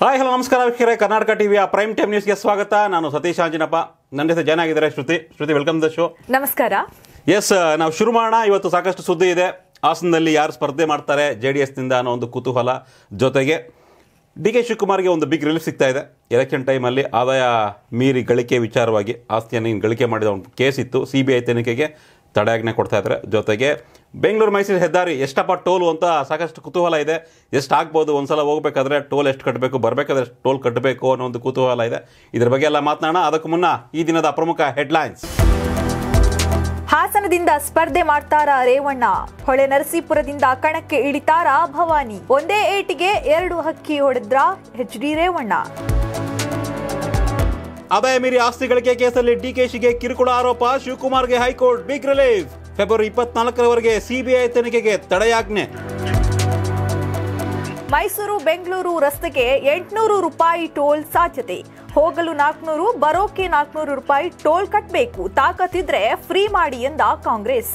hi hello ನಮಸ್ಕಾರ ವೀಕ್ಷಕರೇ ಕರ್ನಾಟಕ ಟಿವಿಯ ಪ್ರೈಮ್ ಟೈಮ್ ನ್ಯೂಸ್ಗೆ ಸ್ವಾಗತ ನಾನು ಸತೀಶ್ ಆಂಜನಪ್ಪ ನನ್ನ ಜೊತೆ ಜನ ಆಗಿದ್ದಾರೆ Shruti Shruti welcome the show ನಮಸ್ಕಾರ ಎಸ್ ನಾವು ಶುರು ಮಾಡೋಣ ಇವತ್ತು ಸಾಕಷ್ಟು ಸುದ್ದಿ ಇದೆ ಹಾಸನದಲ್ಲಿ ಯಾರು ಸ್ಪರ್ಧೆ ಮಾಡ್ತಾರೆ ಜೆ ಡಿ ಎಸ್ನಿಂದ ಅನ್ನೋ ಒಂದು ಕುತೂಹಲ ಜೊತೆಗೆ ಡಿ ಕೆ ಶಿವಕುಮಾರ್ಗೆ ಒಂದು ಬಿಗ್ ರಿಲೀಫ್ ಸಿಗ್ತಾ ಇದೆ ಎಲೆಕ್ಷನ್ ಟೈಮಲ್ಲಿ ಆದಾಯ ಮೀರಿ ಗಳಿಕೆ ವಿಚಾರವಾಗಿ ಆಸ್ತಿಯನ್ನು ಗಳಿಕೆ ಮಾಡಿದ ಒಂದು ಕೇಸ್ ಇತ್ತು ಸಿ ಬಿ ಐ ತನಿಖೆಗೆ ತಡೆಯಾಜ್ಞೆ ಕೊಡ್ತಾ ಇದ್ದಾರೆ ಜೊತೆಗೆ ಬೆಂಗಳೂರು ಮೈಸೂರು ಹೆದ್ದಾರಿ ಎಷ್ಟಪ್ಪ ಟೋಲು ಅಂತ ಸಾಕಷ್ಟು ಕುತೂಹಲ ಇದೆ ಎಷ್ಟು ಆಗ್ಬೋದು ಒಂದು ಸಲ ಹೋಗಬೇಕಾದ್ರೆ ಟೋಲ್ ಎಷ್ಟು ಕಟ್ಟಬೇಕು ಬರಬೇಕಾದ್ರೆ ಟೋಲ್ ಕಟ್ಟಬೇಕು ಅನ್ನೋ ಒಂದು ಕುತೂಹಲ ಇದೆ ಇದ್ರ ಬಗ್ಗೆ ಎಲ್ಲ ಮಾತನಾಡೋಣ ಅದಕ್ಕೂ ಮುನ್ನ ಈ ದಿನದ ಪ್ರಮುಖ ಹೆಡ್ಲೈನ್ಸ್ ಹಾಸನದಿಂದ ಸ್ಪರ್ಧೆ ಮಾಡ್ತಾರ ರೇವಣ್ಣ ಹೊಳೆ ನರಸೀಪುರದಿಂದ ಕಣಕ್ಕೆ ಇಳಿತಾರಾ ಭವಾನಿ ಒಂದೇ ಏಟಿಗೆ ಎರಡು ಹಕ್ಕಿ ಹೊಡೆದ್ರ ಎಚ್ ಡಿ ರೇವಣ್ಣ ಅಭಯ ಮೀರಿ ಆಸ್ತಿ ಗಳಿಕೆ ಕೇಸಲ್ಲಿ ಡಿಕೆಶಿಗೆ ಕಿರುಕುಳ ಆರೋಪ ಶಿವಕುಮಾರ್ಗೆ ಹೈಕೋರ್ಟ್ ಬಿಗ್ ರಿಲೀಫ್ ಫೆಬ್ರವರಿ ಇಪ್ಪತ್ನಾಲ್ಕರವರೆಗೆ ಸಿಬಿಐ ತನಿಖೆಗೆ ತಡೆಯಾಜ್ಞೆ ಮೈಸೂರು ಬೆಂಗಳೂರು ರಸ್ತೆಗೆ ಎಂಟುನೂರು ರೂಪಾಯಿ ಟೋಲ್ ಸಾಧ್ಯತೆ ಹೋಗಲು ನಾಲ್ಕುನೂರು ಬರೋಕೆ ನಾಲ್ಕುನೂರು ರೂಪಾಯಿ ಟೋಲ್ ಕಟ್ಟಬೇಕು ತಾಕತ್ತಿದ್ರೆ ಫ್ರೀ ಮಾಡಿ ಎಂದ ಕಾಂಗ್ರೆಸ್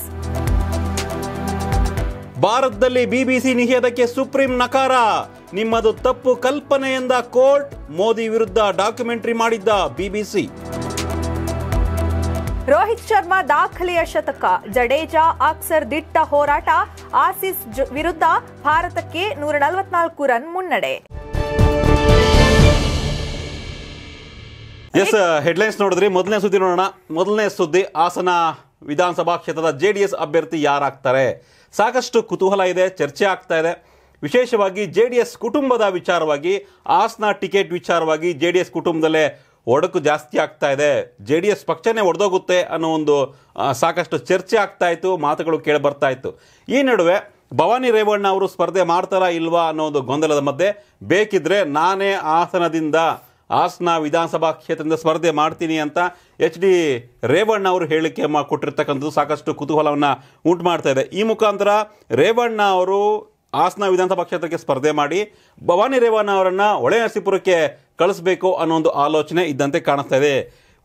ಭಾರತದಲ್ಲಿ ಬಿಬಿಸಿ ನಿಷೇಧಕ್ಕೆ ಸುಪ್ರೀಂ ನಕಾರ ನಿಮ್ಮದು ತಪ್ಪು ಕಲ್ಪನೆ ಎಂದ ಕೋರ್ಟ್ ಮೋದಿ ವಿರುದ್ಧ ಡಾಕ್ಯುಮೆಂಟರಿ ಮಾಡಿದ್ದ ಬಿಬಿಸಿ ರೋಹಿತ್ ಶರ್ಮಾ ದಾಖಲೆಯ ಶತಕ ಜಡೇಜಾ ಆಕ್ಸರ್ ದಿಟ್ಟ ಹೋರಾಟ ಆಸಿಸ್ ವಿರುದ್ಧ ಭಾರತಕ್ಕೆ ನೂರ ನಲವತ್ನಾಲ್ಕು ರನ್ ಮುನ್ನಡೆ ಎಸ್ ಹೆಡ್ಲೈನ್ಸ್ ನೋಡಿದ್ರಿ ಮೊದಲನೇ ಸುದ್ದಿ ನೋಡೋಣ ಮೊದಲನೇ ಸುದ್ದಿ ಹಾಸನ ವಿಧಾನಸಭಾ ಕ್ಷೇತ್ರದ ಜೆಡಿಎಸ್ ಅಭ್ಯರ್ಥಿ ಯಾರಾಗ್ತಾರೆ ಸಾಕಷ್ಟು ಕುತೂಹಲ ಇದೆ ಚರ್ಚೆ ಆಗ್ತಾ ಇದೆ ವಿಶೇಷವಾಗಿ ಜೆ ಡಿ ಎಸ್ ಕುಟುಂಬದ ವಿಚಾರವಾಗಿ ಹಾಸನ ಟಿಕೆಟ್ ವಿಚಾರವಾಗಿ ಜೆ ಡಿ ಎಸ್ ಕುಟುಂಬದಲ್ಲೇ ಒಡಕು ಜಾಸ್ತಿ ಆಗ್ತಾ ಇದೆ ಜೆ ಡಿ ಎಸ್ ಪಕ್ಷನೇ ಒಡೆದೋಗುತ್ತೆ ಅನ್ನೋ ಒಂದು ಸಾಕಷ್ಟು ಚರ್ಚೆ ಆಗ್ತಾ ಇತ್ತು ಮಾತುಗಳು ಕೇಳಿ ಬರ್ತಾ ಇತ್ತು ಈ ನಡುವೆ ಭವಾನಿ ರೇವಣ್ಣ ಅವರು ಸ್ಪರ್ಧೆ ಮಾಡ್ತಾರಾ ಇಲ್ವಾ ಅನ್ನೋ ಒಂದು ಗೊಂದಲದ ಮಧ್ಯೆ ಬೇಕಿದ್ರೆ ನಾನೇ ಆಸನದಿಂದ ಹಾಸನ ವಿಧಾನಸಭಾ ಕ್ಷೇತ್ರದಿಂದ ಸ್ಪರ್ಧೆ ಮಾಡ್ತೀನಿ ಅಂತ ಎಚ್ ಡಿ ರೇವಣ್ಣ ಅವರು ಹೇಳಿಕೆ ಮಾ ಕೊಟ್ಟಿರ್ತಕ್ಕಂಥದ್ದು ಸಾಕಷ್ಟು ಕುತೂಹಲವನ್ನು ಉಂಟು ಮಾಡ್ತಾ ಇದೆ ಈ ಮುಖಾಂತರ ರೇವಣ್ಣ ಅವರು ಹಾಸನ ವಿಧಾನಸಭಾ ಕ್ಷೇತ್ರಕ್ಕೆ ಸ್ಪರ್ಧೆ ಮಾಡಿ ಭವಾನಿ ರೇವಣ್ಣ ಅವರನ್ನು ನರಸೀಪುರಕ್ಕೆ ಕಳಿಸ್ಬೇಕು ಅನ್ನೋ ಒಂದು ಆಲೋಚನೆ ಇದ್ದಂತೆ ಕಾಣಿಸ್ತಾ ಇದೆ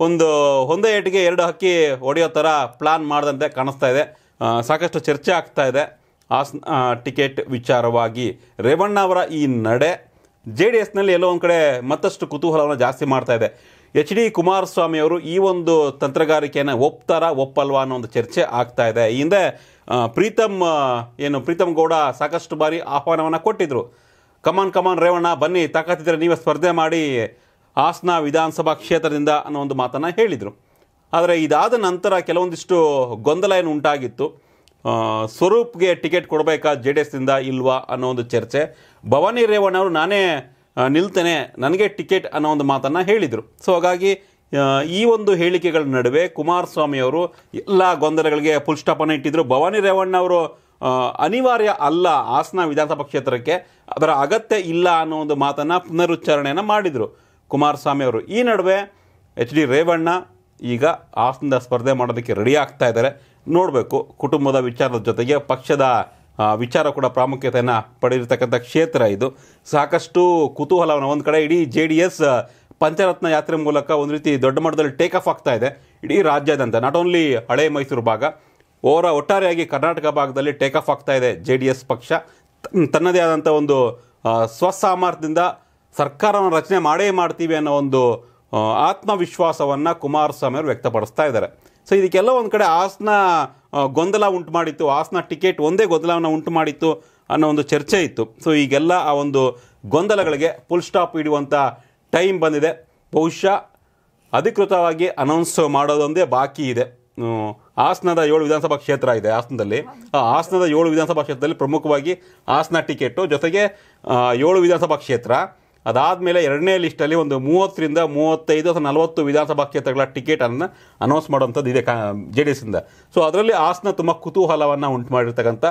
ಒಂದು ಒಂದೇ ಏಟಿಗೆ ಎರಡು ಹಕ್ಕಿ ಹೊಡೆಯೋ ಥರ ಪ್ಲಾನ್ ಮಾಡಿದಂತೆ ಕಾಣಿಸ್ತಾ ಇದೆ ಸಾಕಷ್ಟು ಚರ್ಚೆ ಆಗ್ತಾ ಇದೆ ಹಾಸನ ಟಿಕೆಟ್ ವಿಚಾರವಾಗಿ ರೇವಣ್ಣ ಅವರ ಈ ನಡೆ ಜೆ ಡಿ ಎಸ್ನಲ್ಲಿ ಎಲ್ಲೋ ಒಂದು ಕಡೆ ಮತ್ತಷ್ಟು ಕುತೂಹಲವನ್ನು ಜಾಸ್ತಿ ಮಾಡ್ತಾ ಇದೆ ಎಚ್ ಡಿ ಕುಮಾರಸ್ವಾಮಿ ಅವರು ಈ ಒಂದು ತಂತ್ರಗಾರಿಕೆಯನ್ನು ಒಪ್ತಾರಾ ಒಪ್ಪಲ್ವಾ ಅನ್ನೋ ಒಂದು ಚರ್ಚೆ ಆಗ್ತಾ ಇದೆ ಈ ಹಿಂದೆ ಪ್ರೀತಮ್ ಏನು ಪ್ರೀತಮ್ ಗೌಡ ಸಾಕಷ್ಟು ಬಾರಿ ಆಹ್ವಾನವನ್ನು ಕೊಟ್ಟಿದ್ದರು ಕಮಾನ್ ಕಮಾನ್ ರೇವಣ್ಣ ಬನ್ನಿ ತಾಕತ್ತಿದ್ರೆ ನೀವೇ ಸ್ಪರ್ಧೆ ಮಾಡಿ ಹಾಸನ ವಿಧಾನಸಭಾ ಕ್ಷೇತ್ರದಿಂದ ಅನ್ನೋ ಒಂದು ಮಾತನ್ನು ಹೇಳಿದರು ಆದರೆ ಇದಾದ ನಂತರ ಕೆಲವೊಂದಿಷ್ಟು ಗೊಂದಲ ಏನು ಉಂಟಾಗಿತ್ತು ಸ್ವರೂಪ್ಗೆ ಟಿಕೆಟ್ ಕೊಡಬೇಕಾ ಜೆ ಡಿ ಎಸ್ನಿಂದ ಇಲ್ವಾ ಅನ್ನೋ ಒಂದು ಚರ್ಚೆ ಭವಾನಿ ರೇವಣ್ಣ ಅವರು ನಾನೇ ನಿಲ್ತೇನೆ ನನಗೆ ಟಿಕೆಟ್ ಅನ್ನೋ ಒಂದು ಮಾತನ್ನು ಹೇಳಿದರು ಸೊ ಹಾಗಾಗಿ ಈ ಒಂದು ಹೇಳಿಕೆಗಳ ನಡುವೆ ಕುಮಾರಸ್ವಾಮಿ ಅವರು ಎಲ್ಲ ಗೊಂದಲಗಳಿಗೆ ಫುಲ್ ಇಟ್ಟಿದ್ದರು ಭವಾನಿ ರೇವಣ್ಣ ಅವರು ಅನಿವಾರ್ಯ ಅಲ್ಲ ಹಾಸನ ವಿಧಾನಸಭಾ ಕ್ಷೇತ್ರಕ್ಕೆ ಅದರ ಅಗತ್ಯ ಇಲ್ಲ ಅನ್ನೋ ಒಂದು ಮಾತನ್ನು ಪುನರುಚ್ಚಾರಣೆಯನ್ನು ಮಾಡಿದರು ಕುಮಾರಸ್ವಾಮಿ ಅವರು ಈ ನಡುವೆ ಎಚ್ ಡಿ ರೇವಣ್ಣ ಈಗ ಹಾಸನದ ಸ್ಪರ್ಧೆ ಮಾಡೋದಕ್ಕೆ ರೆಡಿ ಆಗ್ತಾ ಇದ್ದಾರೆ ನೋಡಬೇಕು ಕುಟುಂಬದ ವಿಚಾರದ ಜೊತೆಗೆ ಪಕ್ಷದ ವಿಚಾರ ಕೂಡ ಪ್ರಾಮುಖ್ಯತೆಯನ್ನು ಪಡೆದಿರ್ತಕ್ಕಂಥ ಕ್ಷೇತ್ರ ಇದು ಸಾಕಷ್ಟು ಕುತೂಹಲವನ್ನು ಒಂದು ಕಡೆ ಇಡೀ ಜೆ ಡಿ ಎಸ್ ಪಂಚರತ್ನ ಯಾತ್ರೆ ಮೂಲಕ ಒಂದು ರೀತಿ ದೊಡ್ಡ ಮಟ್ಟದಲ್ಲಿ ಟೇಕ್ ಆಫ್ ಆಗ್ತಾ ಇದೆ ಇಡೀ ರಾಜ್ಯಾದ್ಯಂತ ನಾಟ್ ಓನ್ಲಿ ಹಳೆ ಮೈಸೂರು ಭಾಗ ಓರ ಒಟ್ಟಾರೆಯಾಗಿ ಕರ್ನಾಟಕ ಭಾಗದಲ್ಲಿ ಟೇಕ್ ಆಫ್ ಆಗ್ತಾ ಇದೆ ಜೆ ಡಿ ಎಸ್ ಪಕ್ಷ ತನ್ನದೇ ಆದಂಥ ಒಂದು ಸ್ವಸಾಮರ್ಥ್ಯದಿಂದ ಸರ್ಕಾರವನ್ನು ರಚನೆ ಮಾಡೇ ಮಾಡ್ತೀವಿ ಅನ್ನೋ ಒಂದು ಆತ್ಮವಿಶ್ವಾಸವನ್ನು ಕುಮಾರಸ್ವಾಮಿ ಅವರು ವ್ಯಕ್ತಪಡಿಸ್ತಾ ಇದ್ದಾರೆ ಸೊ ಇದಕ್ಕೆಲ್ಲ ಒಂದು ಕಡೆ ಹಾಸನ ಗೊಂದಲ ಉಂಟು ಮಾಡಿತ್ತು ಹಾಸನ ಟಿಕೆಟ್ ಒಂದೇ ಗೊಂದಲವನ್ನು ಉಂಟು ಮಾಡಿತ್ತು ಅನ್ನೋ ಒಂದು ಚರ್ಚೆ ಇತ್ತು ಸೊ ಈಗೆಲ್ಲ ಆ ಒಂದು ಗೊಂದಲಗಳಿಗೆ ಫುಲ್ ಸ್ಟಾಪ್ ಇಡುವಂಥ ಟೈಮ್ ಬಂದಿದೆ ಬಹುಶಃ ಅಧಿಕೃತವಾಗಿ ಅನೌನ್ಸ್ ಮಾಡೋದೊಂದೇ ಬಾಕಿ ಇದೆ ಹಾಸನದ ಏಳು ವಿಧಾನಸಭಾ ಕ್ಷೇತ್ರ ಇದೆ ಹಾಸನದಲ್ಲಿ ಆ ಹಾಸನದ ಏಳು ವಿಧಾನಸಭಾ ಕ್ಷೇತ್ರದಲ್ಲಿ ಪ್ರಮುಖವಾಗಿ ಹಾಸನ ಟಿಕೆಟು ಜೊತೆಗೆ ಏಳು ವಿಧಾನಸಭಾ ಕ್ಷೇತ್ರ ಅದಾದಮೇಲೆ ಎರಡನೇ ಲಿಸ್ಟಲ್ಲಿ ಒಂದು ಮೂವತ್ತರಿಂದ ಮೂವತ್ತೈದು ಅಥವಾ ನಲವತ್ತು ವಿಧಾನಸಭಾ ಕ್ಷೇತ್ರಗಳ ಟಿಕೆಟನ್ನು ಅನೌನ್ಸ್ ಮಾಡುವಂಥದ್ದು ಇದೆ ಕಾ ಜೆ ಡಿ ಎಸ್ಸಿಂದ ಸೊ ಅದರಲ್ಲಿ ಹಾಸನ ತುಂಬ ಕುತೂಹಲವನ್ನು ಉಂಟು ಮಾಡಿರ್ತಕ್ಕಂಥ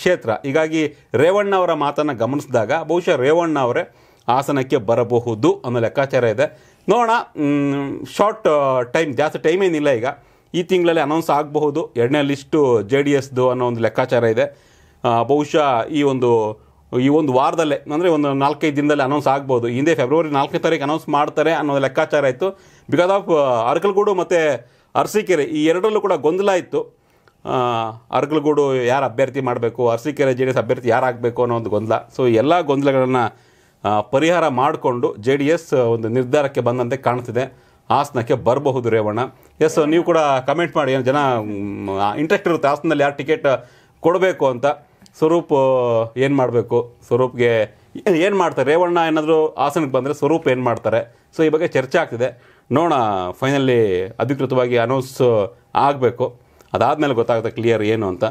ಕ್ಷೇತ್ರ ಹೀಗಾಗಿ ರೇವಣ್ಣ ಅವರ ಮಾತನ್ನು ಗಮನಿಸಿದಾಗ ಬಹುಶಃ ರೇವಣ್ಣ ಅವರೇ ಆಸನಕ್ಕೆ ಬರಬಹುದು ಅನ್ನೋ ಲೆಕ್ಕಾಚಾರ ಇದೆ ನೋಡೋಣ ಶಾರ್ಟ್ ಟೈಮ್ ಜಾಸ್ತಿ ಟೈಮ್ ಏನಿಲ್ಲ ಈಗ ಈ ತಿಂಗಳಲ್ಲಿ ಅನೌನ್ಸ್ ಆಗಬಹುದು ಎರಡನೇ ಲಿಸ್ಟು ಜೆ ಡಿ ಎಸ್ದು ಅನ್ನೋ ಒಂದು ಲೆಕ್ಕಾಚಾರ ಇದೆ ಬಹುಶಃ ಈ ಒಂದು ಈ ಒಂದು ವಾರದಲ್ಲೇ ಅಂದರೆ ಒಂದು ನಾಲ್ಕೈದು ದಿನದಲ್ಲಿ ಅನೌನ್ಸ್ ಆಗ್ಬೋದು ಹಿಂದೆ ಫೆಬ್ರವರಿ ನಾಲ್ಕನೇ ತಾರೀಕು ಅನೌನ್ಸ್ ಮಾಡ್ತಾರೆ ಅನ್ನೋ ಲೆಕ್ಕಾಚಾರ ಇತ್ತು ಬಿಕಾಸ್ ಆಫ್ ಅರಕಲಗೂಡು ಮತ್ತು ಅರಸೀಕೆರೆ ಈ ಎರಡರಲ್ಲೂ ಕೂಡ ಗೊಂದಲ ಇತ್ತು ಅರಕಲಗೂಡು ಯಾರು ಅಭ್ಯರ್ಥಿ ಮಾಡಬೇಕು ಅರ್ಸಿಕೆರೆ ಜೆ ಡಿ ಎಸ್ ಅಭ್ಯರ್ಥಿ ಯಾರಾಗಬೇಕು ಅನ್ನೋ ಒಂದು ಗೊಂದಲ ಸೊ ಎಲ್ಲ ಗೊಂದಲಗಳನ್ನು ಪರಿಹಾರ ಮಾಡಿಕೊಂಡು ಜೆ ಡಿ ಎಸ್ ಒಂದು ನಿರ್ಧಾರಕ್ಕೆ ಬಂದಂತೆ ಕಾಣ್ತಿದೆ ಹಾಸನಕ್ಕೆ ಬರಬಹುದು ರೇವಣ್ಣ ಎಸ್ ನೀವು ಕೂಡ ಕಮೆಂಟ್ ಮಾಡಿ ಏನು ಜನ ಇಂಟ್ರೆಸ್ಟ್ ಇರುತ್ತೆ ಆಸನದಲ್ಲಿ ಯಾರು ಟಿಕೆಟ್ ಕೊಡಬೇಕು ಅಂತ ಸ್ವರೂಪ್ ಏನು ಮಾಡಬೇಕು ಸ್ವರೂಪ್ಗೆ ಏನು ಮಾಡ್ತಾರೆ ರೇವಣ್ಣ ಏನಾದರೂ ಹಾಸನಕ್ಕೆ ಬಂದರೆ ಸ್ವರೂಪ್ ಏನು ಮಾಡ್ತಾರೆ ಸೊ ಈ ಬಗ್ಗೆ ಚರ್ಚೆ ಆಗ್ತಿದೆ ನೋಡೋಣ ಫೈನಲಿ ಅಧಿಕೃತವಾಗಿ ಅನೌನ್ಸ್ ಆಗಬೇಕು ಅದಾದ್ಮೇಲೆ ಗೊತ್ತಾಗುತ್ತೆ ಕ್ಲಿಯರ್ ಏನು ಅಂತ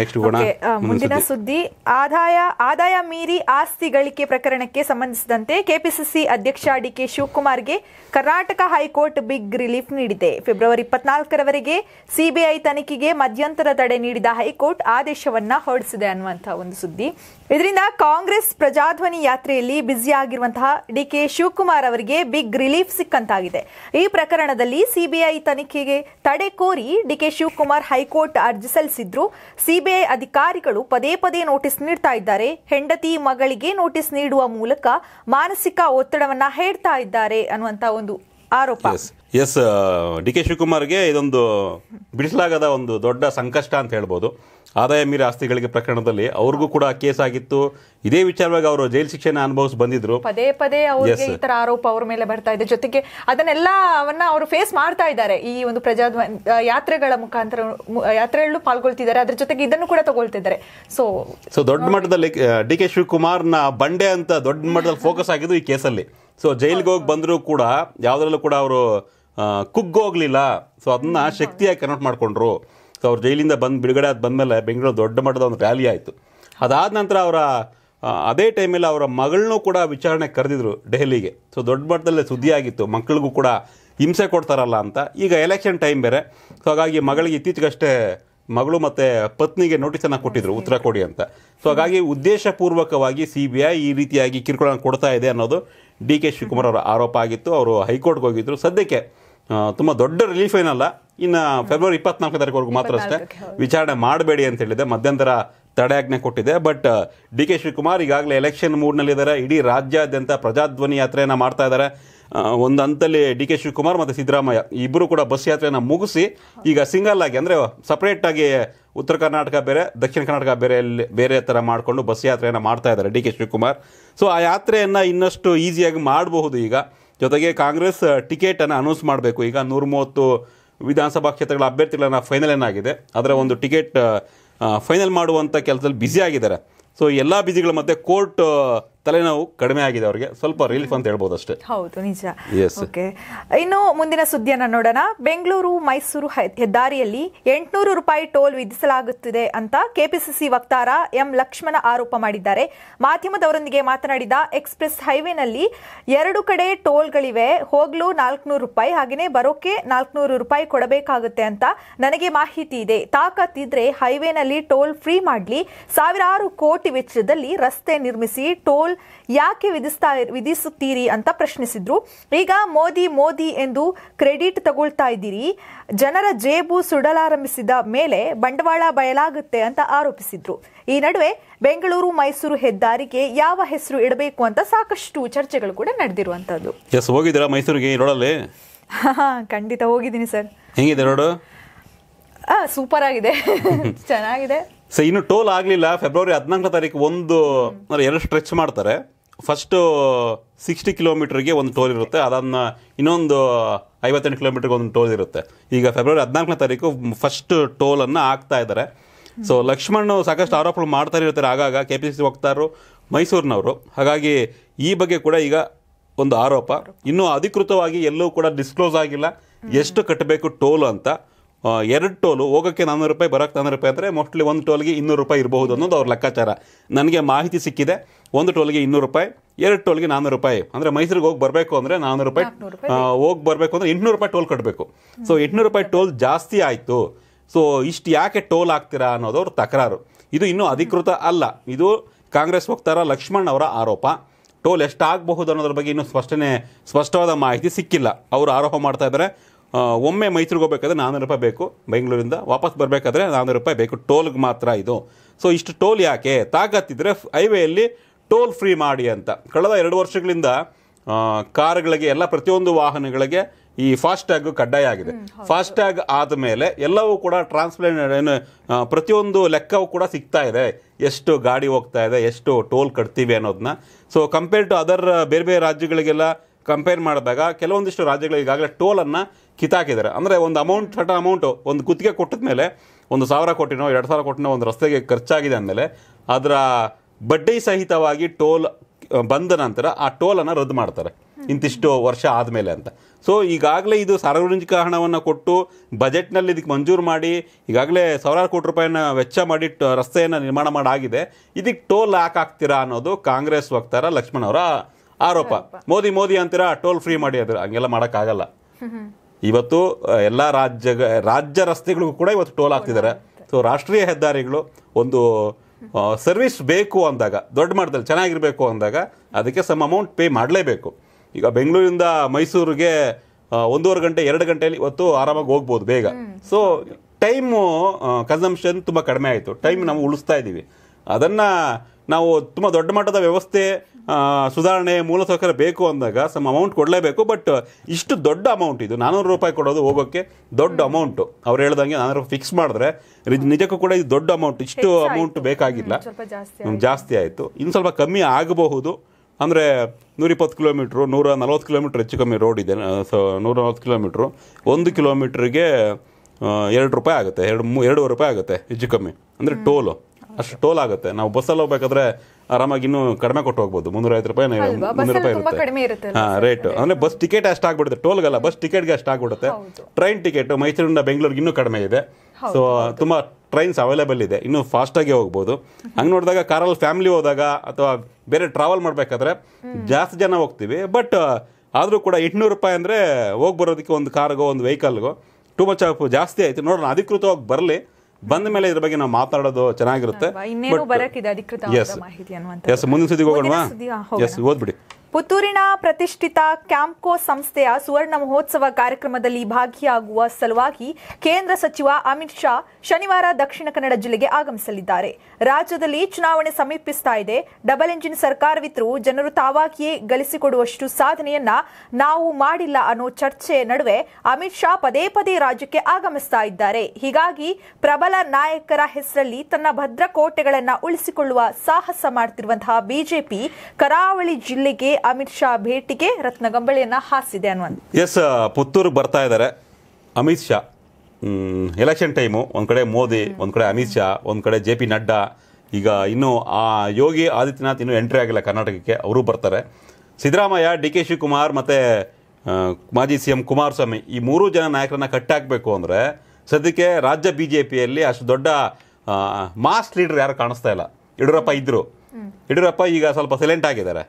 ನೆಕ್ಸ್ಟ್ ಮುಂದಿನ ಸುದ್ದಿ ಆದಾಯ ಆದಾಯ ಮೀರಿ ಆಸ್ತಿ ಗಳಿಕೆ ಪ್ರಕರಣಕ್ಕೆ ಸಂಬಂಧಿಸಿದಂತೆ ಕೆಪಿಸಿಸಿ ಅಧ್ಯಕ್ಷ ಡಿಕೆ ಶಿವಕುಮಾರ್ಗೆ ಕರ್ನಾಟಕ ಹೈಕೋರ್ಟ್ ಬಿಗ್ ರಿಲೀಫ್ ನೀಡಿದೆ ಫೆಬ್ರವರಿ ಇಪ್ಪತ್ನಾಲ್ಕರವರೆಗೆ ಸಿಬಿಐ ತನಿಖೆಗೆ ಮಧ್ಯಂತರ ತಡೆ ನೀಡಿದ ಹೈಕೋರ್ಟ್ ಆದೇಶವನ್ನ ಹೊರಡಿಸಿದೆ ಅನ್ನುವಂತಹ ಒಂದು ಸುದ್ದಿ ಇದರಿಂದ ಕಾಂಗ್ರೆಸ್ ಪ್ರಜಾಧ್ವನಿ ಯಾತ್ರೆಯಲ್ಲಿ ಬ್ಯುಸಿಯಾಗಿರುವಂತಹ ಡಿಕೆ ಶಿವಕುಮಾರ್ ಅವರಿಗೆ ಬಿಗ್ ರಿಲೀಫ್ ಸಿಕ್ಕಂತಾಗಿದೆ ಈ ಪ್ರಕರಣದಲ್ಲಿ ಸಿಬಿಐ ತನಿಖೆಗೆ ತಡೆ ಕೋರಿ ಡಿಕೆ ಶಿವಕುಮಾರ್ ಹೈಕೋರ್ಟ್ ಅರ್ಜಿ ಸಲ್ಲಿಸಿದ್ರು ಸಿಬಿಐ ಅಧಿಕಾರಿಗಳು ಪದೇ ಪದೇ ನೋಟಿಸ್ ನೀಡ್ತಾ ಇದ್ದಾರೆ ಹೆಂಡತಿ ಮಗಳಿಗೆ ನೋಟಿಸ್ ನೀಡುವ ಮೂಲಕ ಮಾನಸಿಕ ಒತ್ತಡವನ್ನ ಹೇಳ್ತಾ ಇದ್ದಾರೆ ಅನ್ನುವಂತ ಒಂದು ಆರೋಪ ಎಸ್ ಡಿ ಕೆ ಶಿವಕುಮಾರ್ಗೆ ಇದೊಂದು ಬಿಡಿಸಲಾಗದ ಒಂದು ದೊಡ್ಡ ಸಂಕಷ್ಟ ಅಂತ ಹೇಳ್ಬೋದು ಆದಾಯ ಮೀರಿ ಆಸ್ತಿಗಳಿಗೆ ಪ್ರಕರಣದಲ್ಲಿ ಅವ್ರಿಗೂ ಕೂಡ ಕೇಸ್ ಆಗಿತ್ತು ಇದೇ ವಿಚಾರವಾಗಿ ಅವರು ಜೈಲು ಶಿಕ್ಷೆನ ಅನುಭವಿಸಿ ಬಂದಿದ್ರು ಪದೇ ಪದೇ ಅವರಿಗೆ ಈ ತರ ಆರೋಪ ಅವ್ರ ಮೇಲೆ ಬರ್ತಾ ಇದೆ ಜೊತೆಗೆ ಅದನ್ನೆಲ್ಲ ಅವನ್ನ ಅವರು ಫೇಸ್ ಮಾಡ್ತಾ ಇದ್ದಾರೆ ಈ ಒಂದು ಪ್ರಜಾ ಯಾತ್ರೆಗಳ ಮುಖಾಂತರ ಯಾತ್ರೆಗಳಲ್ಲೂ ಪಾಲ್ಗೊಳ್ತಿದ್ದಾರೆ ಅದ್ರ ಜೊತೆಗೆ ಇದನ್ನು ಕೂಡ ತಗೊಳ್ತಿದ್ದಾರೆ ಸೊ ಸೊ ದೊಡ್ಡ ಮಟ್ಟದಲ್ಲಿ ಡಿ ಕೆ ನ ಬಂಡೆ ಅಂತ ದೊಡ್ಡ ಮಟ್ಟದಲ್ಲಿ ಫೋಕಸ್ ಆಗಿದ್ದು ಈ ಕೇಸಲ್ಲಿ ಸೊ ಜೈಲ್ಗೆ ಹೋಗಿ ಬಂದರೂ ಕೂಡ ಯಾವ್ದ್ರಲ್ಲೂ ಕೂಡ ಅವರು ಕುಗ್ಗೋಗ್ಲಿಲ್ಲ ಸೊ ಅದನ್ನ ಶಕ್ತಿಯಾಗಿ ಕನ್ವರ್ಟ್ ಮಾಡಿಕೊಂಡ್ರು ಸೊ ಅವ್ರು ಜೈಲಿಂದ ಬಂದು ಬಿಡುಗಡೆ ಬಂದ ಬಂದಮೇಲೆ ಬೆಂಗಳೂರು ದೊಡ್ಡ ಮಟ್ಟದ ಒಂದು ರ್ಯಾಲಿ ಆಯಿತು ಅದಾದ ನಂತರ ಅವರ ಅದೇ ಟೈಮಲ್ಲಿ ಅವರ ಮಗಳನ್ನೂ ಕೂಡ ವಿಚಾರಣೆ ಕರೆದಿದ್ರು ದೆಹಲಿಗೆ ಸೊ ದೊಡ್ಡ ಮಟ್ಟದಲ್ಲೇ ಸುದ್ದಿಯಾಗಿತ್ತು ಮಕ್ಕಳಿಗೂ ಕೂಡ ಹಿಂಸೆ ಕೊಡ್ತಾರಲ್ಲ ಅಂತ ಈಗ ಎಲೆಕ್ಷನ್ ಟೈಮ್ ಬೇರೆ ಸೊ ಹಾಗಾಗಿ ಮಗಳಿಗೆ ಇತ್ತೀಚೆಗಷ್ಟೇ ಮಗಳು ಮತ್ತು ಪತ್ನಿಗೆ ನೋಟಿಸನ್ನು ಕೊಟ್ಟಿದ್ರು ಉತ್ತರ ಕೊಡಿ ಅಂತ ಸೊ ಹಾಗಾಗಿ ಉದ್ದೇಶಪೂರ್ವಕವಾಗಿ ಸಿ ಬಿ ಐ ಈ ರೀತಿಯಾಗಿ ಕಿರುಕುಳ ಕೊಡ್ತಾ ಇದೆ ಅನ್ನೋದು ಡಿ ಕೆ ಶಿವಕುಮಾರ್ ಅವರ ಆರೋಪ ಆಗಿತ್ತು ಅವರು ಹೈಕೋರ್ಟ್ಗೆ ಹೋಗಿದ್ದರು ಸದ್ಯಕ್ಕೆ ತುಂಬ ದೊಡ್ಡ ರಿಲೀಫ್ ಏನಲ್ಲ ಇನ್ನು ಫೆಬ್ರವರಿ ಇಪ್ಪತ್ನಾಲ್ಕು ವರೆಗೂ ಮಾತ್ರ ಅಷ್ಟೇ ವಿಚಾರಣೆ ಮಾಡಬೇಡಿ ಅಂತ ಹೇಳಿದೆ ಮಧ್ಯಂತರ ತಡೆಯಾಜ್ಞೆ ಕೊಟ್ಟಿದೆ ಬಟ್ ಡಿ ಕೆ ಶಿವಕುಮಾರ್ ಈಗಾಗಲೇ ಎಲೆಕ್ಷನ್ ಮೂಡ್ನಲ್ಲಿದ್ದಾರೆ ಇಡೀ ರಾಜ್ಯಾದ್ಯಂತ ಪ್ರಜಾಧ್ವನಿ ಯಾತ್ರೆಯನ್ನು ಮಾಡ್ತಾ ಇದ್ದಾರೆ ಒಂದು ಹಂತಲ್ಲಿ ಡಿ ಕೆ ಶಿವಕುಮಾರ್ ಮತ್ತು ಸಿದ್ದರಾಮಯ್ಯ ಇಬ್ಬರು ಕೂಡ ಬಸ್ ಯಾತ್ರೆಯನ್ನು ಮುಗಿಸಿ ಈಗ ಸಿಂಗಲ್ ಆಗಿ ಅಂದರೆ ಸಪ್ರೇಟ್ ಆಗಿ ಉತ್ತರ ಕರ್ನಾಟಕ ಬೇರೆ ದಕ್ಷಿಣ ಕರ್ನಾಟಕ ಬೇರೆ ಬೇರೆ ಥರ ಮಾಡಿಕೊಂಡು ಬಸ್ ಯಾತ್ರೆಯನ್ನು ಮಾಡ್ತಾ ಇದ್ದಾರೆ ಡಿ ಕೆ ಶಿವಕುಮಾರ್ ಸೊ ಆ ಯಾತ್ರೆಯನ್ನು ಇನ್ನಷ್ಟು ಈಸಿಯಾಗಿ ಮಾಡಬಹುದು ಈಗ ಜೊತೆಗೆ ಕಾಂಗ್ರೆಸ್ ಟಿಕೆಟನ್ನು ಅನೌನ್ಸ್ ಮಾಡಬೇಕು ಈಗ ನೂರ ಮೂವತ್ತು ವಿಧಾನಸಭಾ ಕ್ಷೇತ್ರಗಳ ಅಭ್ಯರ್ಥಿಗಳನ್ನು ಫೈನಲ್ ಏನಾಗಿದೆ ಅದರ ಒಂದು ಟಿಕೆಟ್ ಫೈನಲ್ ಮಾಡುವಂಥ ಕೆಲಸದಲ್ಲಿ ಬ್ಯುಸಿ ಆಗಿದ್ದಾರೆ ಸೊ ಎಲ್ಲ ಬ್ಯುಸಿಗಳ ಮಧ್ಯೆ ಕೋರ್ಟ್ ತಲೆನೋವು ಕಡಿಮೆ ಆಗಿದೆ ಅವರಿಗೆ ಸ್ವಲ್ಪ ರಿಲೀಫ್ ಅಂತ ಹೇಳ್ಬೋದು ಅಷ್ಟೇ ಹೌದು ನಿಜ ಓಕೆ ಇನ್ನು ಮುಂದಿನ ಸುದ್ದಿಯನ್ನು ನೋಡೋಣ ಬೆಂಗಳೂರು ಮೈಸೂರು ಹೆದ್ದಾರಿಯಲ್ಲಿ ಎಂಟುನೂರು ರೂಪಾಯಿ ಟೋಲ್ ವಿಧಿಸಲಾಗುತ್ತಿದೆ ಅಂತ ಕೆಪಿಸಿಸಿ ವಕ್ತಾರ ಎಂ ಲಕ್ಷ್ಮಣ ಆರೋಪ ಮಾಡಿದ್ದಾರೆ ಮಾಧ್ಯಮದವರೊಂದಿಗೆ ಮಾತನಾಡಿದ ಎಕ್ಸ್ಪ್ರೆಸ್ ಹೈವೇನಲ್ಲಿ ಎರಡು ಕಡೆ ಟೋಲ್ಗಳಿವೆ ಹೋಗ್ಲು ನಾಲ್ಕುನೂರು ರೂಪಾಯಿ ಹಾಗೆಯೇ ಬರೋಕೆ ನಾಲ್ಕುನೂರು ರೂಪಾಯಿ ಕೊಡಬೇಕಾಗುತ್ತೆ ಅಂತ ನನಗೆ ಮಾಹಿತಿ ಇದೆ ತಾಕತ್ತಿದ್ರೆ ಹೈವೇನಲ್ಲಿ ಟೋಲ್ ಫ್ರೀ ಮಾಡಲಿ ಸಾವಿರಾರು ಕೋಟಿ ವೆಚ್ಚದಲ್ಲಿ ರಸ್ತೆ ನಿರ್ಮಿಸಿ ಟೋಲ್ ಟೋಲ್ ಯಾಕೆ ವಿಧಿಸ್ತಾ ವಿಧಿಸುತ್ತೀರಿ ಅಂತ ಪ್ರಶ್ನಿಸಿದ್ರು ಈಗ ಮೋದಿ ಮೋದಿ ಎಂದು ಕ್ರೆಡಿಟ್ ತಗೊಳ್ತಾ ಇದ್ದೀರಿ ಜನರ ಜೇಬು ಸುಡಲಾರಂಭಿಸಿದ ಮೇಲೆ ಬಂಡವಾಳ ಬಯಲಾಗುತ್ತೆ ಅಂತ ಆರೋಪಿಸಿದ್ರು ಈ ನಡುವೆ ಬೆಂಗಳೂರು ಮೈಸೂರು ಹೆದ್ದಾರಿಗೆ ಯಾವ ಹೆಸರು ಇಡಬೇಕು ಅಂತ ಸಾಕಷ್ಟು ಚರ್ಚೆಗಳು ಕೂಡ ನಡೆದಿರುವಂತದ್ದು ಎಸ್ ಹೋಗಿದ್ದೀರಾ ಮೈಸೂರಿಗೆ ರೋಡಲ್ಲಿ ಖಂಡಿತ ಹೋಗಿದ್ದೀನಿ ಸರ್ ಹೆಂಗಿದೆ ರೋಡು ಸೂಪರ್ ಆಗಿದೆ ಚೆನ್ನಾಗಿದೆ ಸೊ ಇನ್ನು ಟೋಲ್ ಆಗಲಿಲ್ಲ ಫೆಬ್ರವರಿ ಹದಿನಾಲ್ಕನೇ ತಾರೀಕು ಒಂದು ಅಂದರೆ ಎರಡು ಸ್ಟ್ರೆಚ್ ಮಾಡ್ತಾರೆ ಫಸ್ಟು ಸಿಕ್ಸ್ಟಿ ಕಿಲೋಮೀಟ್ರಿಗೆ ಒಂದು ಟೋಲ್ ಇರುತ್ತೆ ಅದನ್ನು ಇನ್ನೊಂದು ಐವತ್ತೆಂಟು ಕಿಲೋಮೀಟ್ರಿಗೆ ಒಂದು ಟೋಲ್ ಇರುತ್ತೆ ಈಗ ಫೆಬ್ರವರಿ ಹದಿನಾಲ್ಕನೇ ತಾರೀಕು ಫಸ್ಟ್ ಟೋಲನ್ನು ಹಾಕ್ತಾ ಇದ್ದಾರೆ ಸೊ ಲಕ್ಷ್ಮಣ್ ಸಾಕಷ್ಟು ಆರೋಪಗಳು ಮಾಡ್ತಾನೆ ಇರ್ತಾರೆ ಆಗಾಗ ಕೆ ಪಿ ಸಿ ಸಿ ವಕ್ತಾರರು ಮೈಸೂರಿನವರು ಹಾಗಾಗಿ ಈ ಬಗ್ಗೆ ಕೂಡ ಈಗ ಒಂದು ಆರೋಪ ಇನ್ನೂ ಅಧಿಕೃತವಾಗಿ ಎಲ್ಲೂ ಕೂಡ ಡಿಸ್ಕ್ಲೋಸ್ ಆಗಿಲ್ಲ ಎಷ್ಟು ಕಟ್ಟಬೇಕು ಟೋಲ್ ಅಂತ ಎರಡು ಟೋಲು ಹೋಗೋಕ್ಕೆ ನಾನ್ನೂರು ರೂಪಾಯಿ ಬರೋಕ್ಕೆ ನಾನ್ನೂರು ರೂಪಾಯಿ ಅಂದರೆ ಮೋಸ್ಟ್ಲಿ ಒಂದು ಟೋಲ್ಗೆ ಇನ್ನೂರು ರೂಪಾಯಿ ಇರಬಹುದು ಅನ್ನೋದು ಅವ್ರ ಲೆಕ್ಕಾಚಾರ ನನಗೆ ಮಾಹಿತಿ ಸಿಕ್ಕಿದೆ ಒಂದು ಟೋಲ್ಗೆ ಇನ್ನೂರು ರೂಪಾಯಿ ಎರಡು ಟೋಲ್ಗೆ ನಾನ್ನೂರು ರೂಪಾಯಿ ಅಂದರೆ ಮೈಸೂರಿಗೆ ಹೋಗಿ ಬರಬೇಕು ಅಂದರೆ ನಾನ್ನೂರು ರೂಪಾಯಿ ಹೋಗಿ ಬರಬೇಕು ಅಂದರೆ ಎಂಟುನೂರು ರೂಪಾಯಿ ಟೋಲ್ ಕಟ್ಟಬೇಕು ಸೊ ಎಂಟುನೂರು ರೂಪಾಯಿ ಟೋಲ್ ಜಾಸ್ತಿ ಆಯಿತು ಸೊ ಇಷ್ಟು ಯಾಕೆ ಟೋಲ್ ಆಗ್ತೀರಾ ಅನ್ನೋದು ಅವ್ರ ತಕರಾರು ಇದು ಇನ್ನೂ ಅಧಿಕೃತ ಅಲ್ಲ ಇದು ಕಾಂಗ್ರೆಸ್ ವಕ್ತಾರ ಲಕ್ಷ್ಮಣ್ ಅವರ ಆರೋಪ ಟೋಲ್ ಎಷ್ಟಾಗಬಹುದು ಅನ್ನೋದ್ರ ಬಗ್ಗೆ ಇನ್ನೂ ಸ್ಪಷ್ಟನೆ ಸ್ಪಷ್ಟವಾದ ಮಾಹಿತಿ ಸಿಕ್ಕಿಲ್ಲ ಅವರು ಆರೋಪ ಮಾಡ್ತಾ ಇದ್ದಾರೆ ಒಮ್ಮೆ ಮೈಸೂರಿಗೆ ಹೋಗ್ಬೇಕಾದ್ರೆ ನಾನ್ನೂರು ರೂಪಾಯಿ ಬೇಕು ಬೆಂಗಳೂರಿಂದ ವಾಪಸ್ ಬರಬೇಕಾದ್ರೆ ನಾನ್ನೂರು ರೂಪಾಯಿ ಬೇಕು ಟೋಲ್ಗೆ ಮಾತ್ರ ಇದು ಸೊ ಇಷ್ಟು ಟೋಲ್ ಯಾಕೆ ತಾಕತ್ತಿದ್ರೆ ಹೈವೇಯಲ್ಲಿ ಟೋಲ್ ಫ್ರೀ ಮಾಡಿ ಅಂತ ಕಳೆದ ಎರಡು ವರ್ಷಗಳಿಂದ ಕಾರುಗಳಿಗೆ ಎಲ್ಲ ಪ್ರತಿಯೊಂದು ವಾಹನಗಳಿಗೆ ಈ ಫಾಸ್ಟ್ಯಾಗ್ ಕಡ್ಡಾಯ ಆಗಿದೆ ಫಾಸ್ಟ್ಯಾಗ್ ಆದ ಮೇಲೆ ಎಲ್ಲವೂ ಕೂಡ ಟ್ರಾನ್ಸ್ಪ್ಲೇಟ್ ಏನು ಪ್ರತಿಯೊಂದು ಲೆಕ್ಕವೂ ಕೂಡ ಸಿಗ್ತಾ ಇದೆ ಎಷ್ಟು ಗಾಡಿ ಹೋಗ್ತಾ ಇದೆ ಎಷ್ಟು ಟೋಲ್ ಕಟ್ತೀವಿ ಅನ್ನೋದನ್ನ ಸೊ ಕಂಪೇರ್ ಟು ಅದರ್ ಬೇರೆ ಬೇರೆ ರಾಜ್ಯಗಳಿಗೆಲ್ಲ ಕಂಪೇರ್ ಮಾಡಿದಾಗ ಕೆಲವೊಂದಿಷ್ಟು ರಾಜ್ಯಗಳು ಈಗಾಗಲೇ ಟೋಲನ್ನು ಕಿತ್ತಾಕಿದ್ದಾರೆ ಅಂದರೆ ಒಂದು ಅಮೌಂಟ್ ಸಟನ್ ಅಮೌಂಟು ಒಂದು ಗುತ್ತಿಗೆ ಕೊಟ್ಟಿದ ಮೇಲೆ ಒಂದು ಸಾವಿರ ಕೊಟ್ಟಿನೋ ಎರಡು ಸಾವಿರ ಕೊಟ್ಟಿನೋ ಒಂದು ರಸ್ತೆಗೆ ಖರ್ಚಾಗಿದೆ ಅಂದಮೇಲೆ ಅದರ ಬಡ್ಡಿ ಸಹಿತವಾಗಿ ಟೋಲ್ ಬಂದ ನಂತರ ಆ ಟೋಲನ್ನು ರದ್ದು ಮಾಡ್ತಾರೆ ಇಂತಿಷ್ಟು ವರ್ಷ ಆದಮೇಲೆ ಅಂತ ಸೊ ಈಗಾಗಲೇ ಇದು ಸಾರ್ವಜನಿಕ ಹಣವನ್ನು ಕೊಟ್ಟು ಬಜೆಟ್ನಲ್ಲಿ ಇದಕ್ಕೆ ಮಂಜೂರು ಮಾಡಿ ಈಗಾಗಲೇ ಸಾವಿರಾರು ಕೋಟಿ ರೂಪಾಯಿನ ವೆಚ್ಚ ಮಾಡಿ ರಸ್ತೆಯನ್ನು ನಿರ್ಮಾಣ ಮಾಡಾಗಿದೆ ಇದಕ್ಕೆ ಟೋಲ್ ಯಾಕಾಗ್ತೀರಾ ಅನ್ನೋದು ಕಾಂಗ್ರೆಸ್ ವಕ್ತಾರ ಲಕ್ಷ್ಮಣವರ ಆರೋಪ ಮೋದಿ ಮೋದಿ ಅಂತೀರಾ ಟೋಲ್ ಫ್ರೀ ಮಾಡಿ ಅದ್ರ ಹಂಗೆಲ್ಲ ಮಾಡೋಕ್ಕಾಗಲ್ಲ ಇವತ್ತು ಎಲ್ಲ ರಾಜ್ಯ ರಾಜ್ಯ ರಸ್ತೆಗಳಿಗೂ ಕೂಡ ಇವತ್ತು ಟೋಲ್ ಹಾಕ್ತಿದ್ದಾರೆ ಸೊ ರಾಷ್ಟ್ರೀಯ ಹೆದ್ದಾರಿಗಳು ಒಂದು ಸರ್ವಿಸ್ ಬೇಕು ಅಂದಾಗ ದೊಡ್ಡ ಮಟ್ಟದಲ್ಲಿ ಚೆನ್ನಾಗಿರಬೇಕು ಅಂದಾಗ ಅದಕ್ಕೆ ಸಮ್ ಅಮೌಂಟ್ ಪೇ ಮಾಡಲೇಬೇಕು ಈಗ ಬೆಂಗಳೂರಿಂದ ಮೈಸೂರಿಗೆ ಒಂದೂವರೆ ಗಂಟೆ ಎರಡು ಗಂಟೆಯಲ್ಲಿ ಇವತ್ತು ಆರಾಮಾಗಿ ಹೋಗ್ಬೋದು ಬೇಗ ಸೊ ಟೈಮು ಕನ್ಸಂಪ್ಷನ್ ತುಂಬ ಕಡಿಮೆ ಆಯಿತು ಟೈಮ್ ನಾವು ಉಳಿಸ್ತಾ ಇದ್ದೀವಿ ಅದನ್ನು ನಾವು ತುಂಬ ದೊಡ್ಡ ಮಟ್ಟದ ವ್ಯವಸ್ಥೆ ಸುಧಾರಣೆ ಮೂಲಸೌಕರ್ಯ ಬೇಕು ಅಂದಾಗ ಸಮ್ ಅಮೌಂಟ್ ಕೊಡಲೇಬೇಕು ಬಟ್ ಇಷ್ಟು ದೊಡ್ಡ ಅಮೌಂಟ್ ಇದು ನಾನೂರು ರೂಪಾಯಿ ಕೊಡೋದು ಹೋಗೋಕ್ಕೆ ದೊಡ್ಡ ಅಮೌಂಟು ಅವ್ರು ಹೇಳ್ದಂಗೆ ನಾನು ಫಿಕ್ಸ್ ಮಾಡಿದ್ರೆ ನಿಜಕ್ಕೂ ಕೂಡ ಇದು ದೊಡ್ಡ ಅಮೌಂಟ್ ಇಷ್ಟು ಅಮೌಂಟ್ ಬೇಕಾಗಿಲ್ಲ ಜಾಸ್ತಿ ಆಯಿತು ಇನ್ನು ಸ್ವಲ್ಪ ಕಮ್ಮಿ ಆಗಬಹುದು ಅಂದರೆ ನೂರಿಪ್ಪತ್ತು ಕಿಲೋಮೀಟ್ರು ನೂರ ನಲ್ವತ್ತು ಕಿಲೋಮೀಟ್ರ್ ಹೆಚ್ಚು ಕಮ್ಮಿ ರೋಡ್ ಇದೆ ಸೊ ನೂರ ನಲ್ವತ್ತು ಕಿಲೋಮೀಟ್ರು ಒಂದು ಕಿಲೋಮೀಟ್ರಿಗೆ ಎರಡು ರೂಪಾಯಿ ಆಗುತ್ತೆ ಎರಡು ಮೂ ಎರಡೂವರೆ ರೂಪಾಯಿ ಆಗುತ್ತೆ ಹೆಚ್ಚು ಕಮ್ಮಿ ಅಂದರೆ ಟೋಲು ಅಷ್ಟು ಟೋಲ್ ಆಗುತ್ತೆ ನಾವು ಬಸ್ಸಲ್ಲಿ ಹೋಗ್ಬೇಕಾದ್ರೆ ಆರಾಮಾಗಿ ಇನ್ನೂ ಕಡಿಮೆ ಕೊಟ್ಟು ಹೋಗ್ಬೋದು ಮುನ್ನೂರೈವತ್ತು ರೂಪಾಯಿ ಮುನ್ನೂರು ರೂಪಾಯಿ ಇರುತ್ತೆ ಹಾಂ ರೇಟ್ ಅಂದರೆ ಬಸ್ ಟಿಕೆಟ್ ಅಷ್ಟು ಆಗ್ಬಿಡುತ್ತೆ ಟೋಲ್ಗಲ್ಲ ಬಸ್ ಟಿಕೆಟ್ಗೆ ಅಷ್ಟು ಆಗ್ಬಿಡುತ್ತೆ ಟ್ರೈನ್ ಟಿಕೆಟ್ ಮೈಸೂರಿಂದ ಬೆಂಗಳೂರಿಗೆ ಇನ್ನೂ ಕಡಿಮೆ ಇದೆ ಸೊ ತುಂಬ ಟ್ರೈನ್ಸ್ ಅವೈಲೇಬಲ್ ಇದೆ ಇನ್ನೂ ಫಾಸ್ಟಾಗಿ ಹೋಗ್ಬೋದು ಹಂಗೆ ನೋಡಿದಾಗ ಕಾರಲ್ಲಿ ಫ್ಯಾಮಿಲಿ ಹೋದಾಗ ಅಥವಾ ಬೇರೆ ಟ್ರಾವೆಲ್ ಮಾಡಬೇಕಾದ್ರೆ ಜಾಸ್ತಿ ಜನ ಹೋಗ್ತೀವಿ ಬಟ್ ಆದರೂ ಕೂಡ ಎಂಟುನೂರು ರೂಪಾಯಿ ಅಂದರೆ ಹೋಗಿ ಬರೋದಕ್ಕೆ ಒಂದು ಕಾರ್ಗೋ ಒಂದು ವೆಹಿಕಲ್ಗೋ ಟೂ ಮಚ್ ಜಾಸ್ತಿ ಆಯಿತು ನೋಡೋಣ ಅಧಿಕೃತವಾಗಿ ಬರಲಿ ಬಂದ ಮೇಲೆ ಇದ್ರ ಬಗ್ಗೆ ನಾವು ಮಾತಾಡೋದು ಚೆನ್ನಾಗಿರುತ್ತೆ ಮುಂದಿನ ಸುದ್ದಿಗೆ ಹೋಗೋಣ ಓದ್ಬಿಡಿ ಪುತ್ತೂರಿನ ಪ್ರತಿಷ್ಠಿತ ಕ್ಯಾಂಪ್ಕೋ ಸಂಸ್ಥೆಯ ಸುವರ್ಣ ಮಹೋತ್ಸವ ಕಾರ್ಯಕ್ರಮದಲ್ಲಿ ಭಾಗಿಯಾಗುವ ಸಲುವಾಗಿ ಕೇಂದ್ರ ಸಚಿವ ಅಮಿತ್ ಶಾ ಶನಿವಾರ ದಕ್ಷಿಣ ಕನ್ನಡ ಜಿಲ್ಲೆಗೆ ಆಗಮಿಸಲಿದ್ದಾರೆ ರಾಜ್ಯದಲ್ಲಿ ಚುನಾವಣೆ ಸಮೀಪಿಸ್ತಾ ಇದೆ ಡಬಲ್ ಎಂಜಿನ್ ಸರ್ಕಾರವಿದ್ದರೂ ಜನರು ತಾವಾಗಿಯೇ ಗಳಿಸಿಕೊಡುವಷ್ಟು ಸಾಧನೆಯನ್ನ ನಾವು ಮಾಡಿಲ್ಲ ಅನ್ನೋ ಚರ್ಚೆ ನಡುವೆ ಅಮಿತ್ ಶಾ ಪದೇ ಪದೇ ರಾಜ್ಯಕ್ಕೆ ಆಗಮಿಸ್ತಾ ಇದ್ದಾರೆ ಹೀಗಾಗಿ ಪ್ರಬಲ ನಾಯಕರ ಹೆಸರಲ್ಲಿ ತನ್ನ ಭದ್ರಕೋಟೆಗಳನ್ನು ಉಳಿಸಿಕೊಳ್ಳುವ ಸಾಹಸ ಮಾಡುತ್ತಿರುವಂತಹ ಬಿಜೆಪಿ ಕರಾವಳಿ ಜಿಲ್ಲೆಗೆ ಅಮಿತ್ ಶಾ ಭೇಟಿಗೆ ರತ್ನಗಂಬಳಿಯನ್ನ ಹಾಸಿದೆ ಅನ್ನುವಂತ ಎಸ್ ಪುತ್ತೂರಿಗೆ ಬರ್ತಾ ಇದ್ದಾರೆ ಅಮಿತ್ ಶಾ ಎಲೆಕ್ಷನ್ ಟೈಮು ಒಂದು ಕಡೆ ಮೋದಿ ಒಂದು ಕಡೆ ಅಮಿತ್ ಶಾ ಒಂದು ಕಡೆ ಜೆ ಪಿ ನಡ್ಡಾ ಈಗ ಇನ್ನು ಆ ಯೋಗಿ ಆದಿತ್ಯನಾಥ್ ಇನ್ನೂ ಎಂಟ್ರಿ ಆಗಿಲ್ಲ ಕರ್ನಾಟಕಕ್ಕೆ ಅವರು ಬರ್ತಾರೆ ಸಿದ್ದರಾಮಯ್ಯ ಡಿ ಕೆ ಶಿವಕುಮಾರ್ ಮತ್ತು ಮಾಜಿ ಸಿ ಎಂ ಕುಮಾರಸ್ವಾಮಿ ಈ ಮೂರೂ ಜನ ನಾಯಕರನ್ನ ಕಟ್ಟಾಕಬೇಕು ಅಂದರೆ ಸದ್ಯಕ್ಕೆ ರಾಜ್ಯ ಬಿ ಜೆ ಪಿಯಲ್ಲಿ ಅಷ್ಟು ದೊಡ್ಡ ಮಾಸ್ ಲೀಡರ್ ಯಾರು ಕಾಣಿಸ್ತಾ ಇಲ್ಲ ಯಡಿಯೂರಪ್ಪ ಇದ್ದರು ಯಡಿಯೂರಪ್ಪ ಈಗ ಸ್ವಲ್ಪ ಸೈಲೆಂಟ್ ಆಗಿದ್ದಾರೆ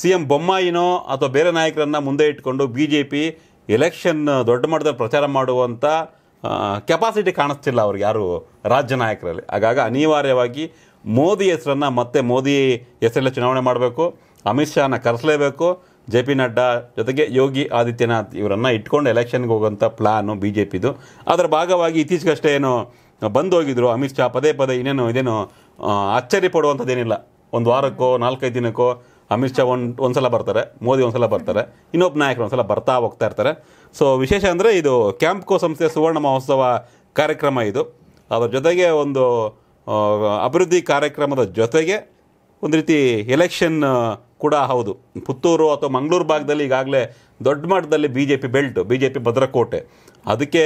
ಸಿ ಎಂ ಬೊಮ್ಮಾಯಿನೋ ಅಥವಾ ಬೇರೆ ನಾಯಕರನ್ನು ಮುಂದೆ ಇಟ್ಕೊಂಡು ಬಿ ಜೆ ಪಿ ಎಲೆಕ್ಷನ್ ದೊಡ್ಡ ಮಟ್ಟದಲ್ಲಿ ಪ್ರಚಾರ ಮಾಡುವಂಥ ಕೆಪಾಸಿಟಿ ಕಾಣಿಸ್ತಿಲ್ಲ ಅವ್ರಿಗೆ ಯಾರು ರಾಜ್ಯ ನಾಯಕರಲ್ಲಿ ಹಾಗಾಗ ಅನಿವಾರ್ಯವಾಗಿ ಮೋದಿ ಹೆಸರನ್ನು ಮತ್ತೆ ಮೋದಿ ಹೆಸರಲ್ಲೇ ಚುನಾವಣೆ ಮಾಡಬೇಕು ಅಮಿತ್ ಶಾನ ಕರೆಸಲೇಬೇಕು ಜೆ ಪಿ ನಡ್ಡಾ ಜೊತೆಗೆ ಯೋಗಿ ಆದಿತ್ಯನಾಥ್ ಇವರನ್ನು ಇಟ್ಕೊಂಡು ಎಲೆಕ್ಷನ್ಗೆ ಹೋಗುವಂಥ ಪ್ಲಾನು ಬಿ ಜೆ ಪಿದು ಅದರ ಭಾಗವಾಗಿ ಇತ್ತೀಚೆಗಷ್ಟೇ ಏನು ಬಂದು ಹೋಗಿದ್ರು ಅಮಿತ್ ಶಾ ಪದೇ ಪದೇ ಇನ್ನೇನು ಇದೇನು ಅಚ್ಚರಿ ಪಡುವಂಥದ್ದೇನಿಲ್ಲ ಒಂದು ವಾರಕ್ಕೋ ನಾಲ್ಕೈದು ದಿನಕ್ಕೋ ಅಮಿತ್ ಶಾ ಒಂದು ಒಂದು ಸಲ ಬರ್ತಾರೆ ಮೋದಿ ಒಂದು ಸಲ ಬರ್ತಾರೆ ಇನ್ನೊಬ್ಬ ನಾಯಕರು ಒಂದ್ಸಲ ಸಲ ಬರ್ತಾ ಹೋಗ್ತಾ ಇರ್ತಾರೆ ಸೊ ವಿಶೇಷ ಅಂದರೆ ಇದು ಕ್ಯಾಂಪ್ಕೋ ಸಂಸ್ಥೆಯ ಸುವರ್ಣ ಮಹೋತ್ಸವ ಕಾರ್ಯಕ್ರಮ ಇದು ಅದರ ಜೊತೆಗೆ ಒಂದು ಅಭಿವೃದ್ಧಿ ಕಾರ್ಯಕ್ರಮದ ಜೊತೆಗೆ ಒಂದು ರೀತಿ ಎಲೆಕ್ಷನ್ ಕೂಡ ಹೌದು ಪುತ್ತೂರು ಅಥವಾ ಮಂಗಳೂರು ಭಾಗದಲ್ಲಿ ಈಗಾಗಲೇ ದೊಡ್ಡ ಮಟ್ಟದಲ್ಲಿ B J P belt B J P ಭದ್ರಕೋಟೆ ಅದಕ್ಕೆ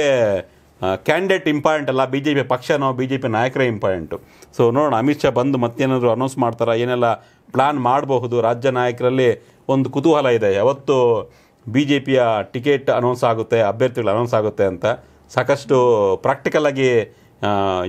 ಕ್ಯಾಂಡಿಡೇಟ್ ಇಂಪಾರ್ಟೆಂಟ್ ಅಲ್ಲ ಬಿ ಜೆ ಪಿ ಪಕ್ಷನೋ ಬಿ ಜೆ ಪಿ ನಾಯಕರೇ ಇಂಪಾರ್ಟೆಂಟು ಸೊ ನೋಡೋಣ ಅಮಿತ್ ಶಾ ಬಂದು ಮತ್ತೇನಾದರೂ ಅನೌನ್ಸ್ ಮಾಡ್ತಾರಾ ಏನೆಲ್ಲ ಪ್ಲ್ಯಾನ್ ಮಾಡಬಹುದು ರಾಜ್ಯ ನಾಯಕರಲ್ಲಿ ಒಂದು ಕುತೂಹಲ ಇದೆ ಯಾವತ್ತು ಬಿ ಜೆ ಪಿಯ ಟಿಕೆಟ್ ಅನೌನ್ಸ್ ಆಗುತ್ತೆ ಅಭ್ಯರ್ಥಿಗಳು ಅನೌನ್ಸ್ ಆಗುತ್ತೆ ಅಂತ ಸಾಕಷ್ಟು ಪ್ರಾಕ್ಟಿಕಲಾಗಿ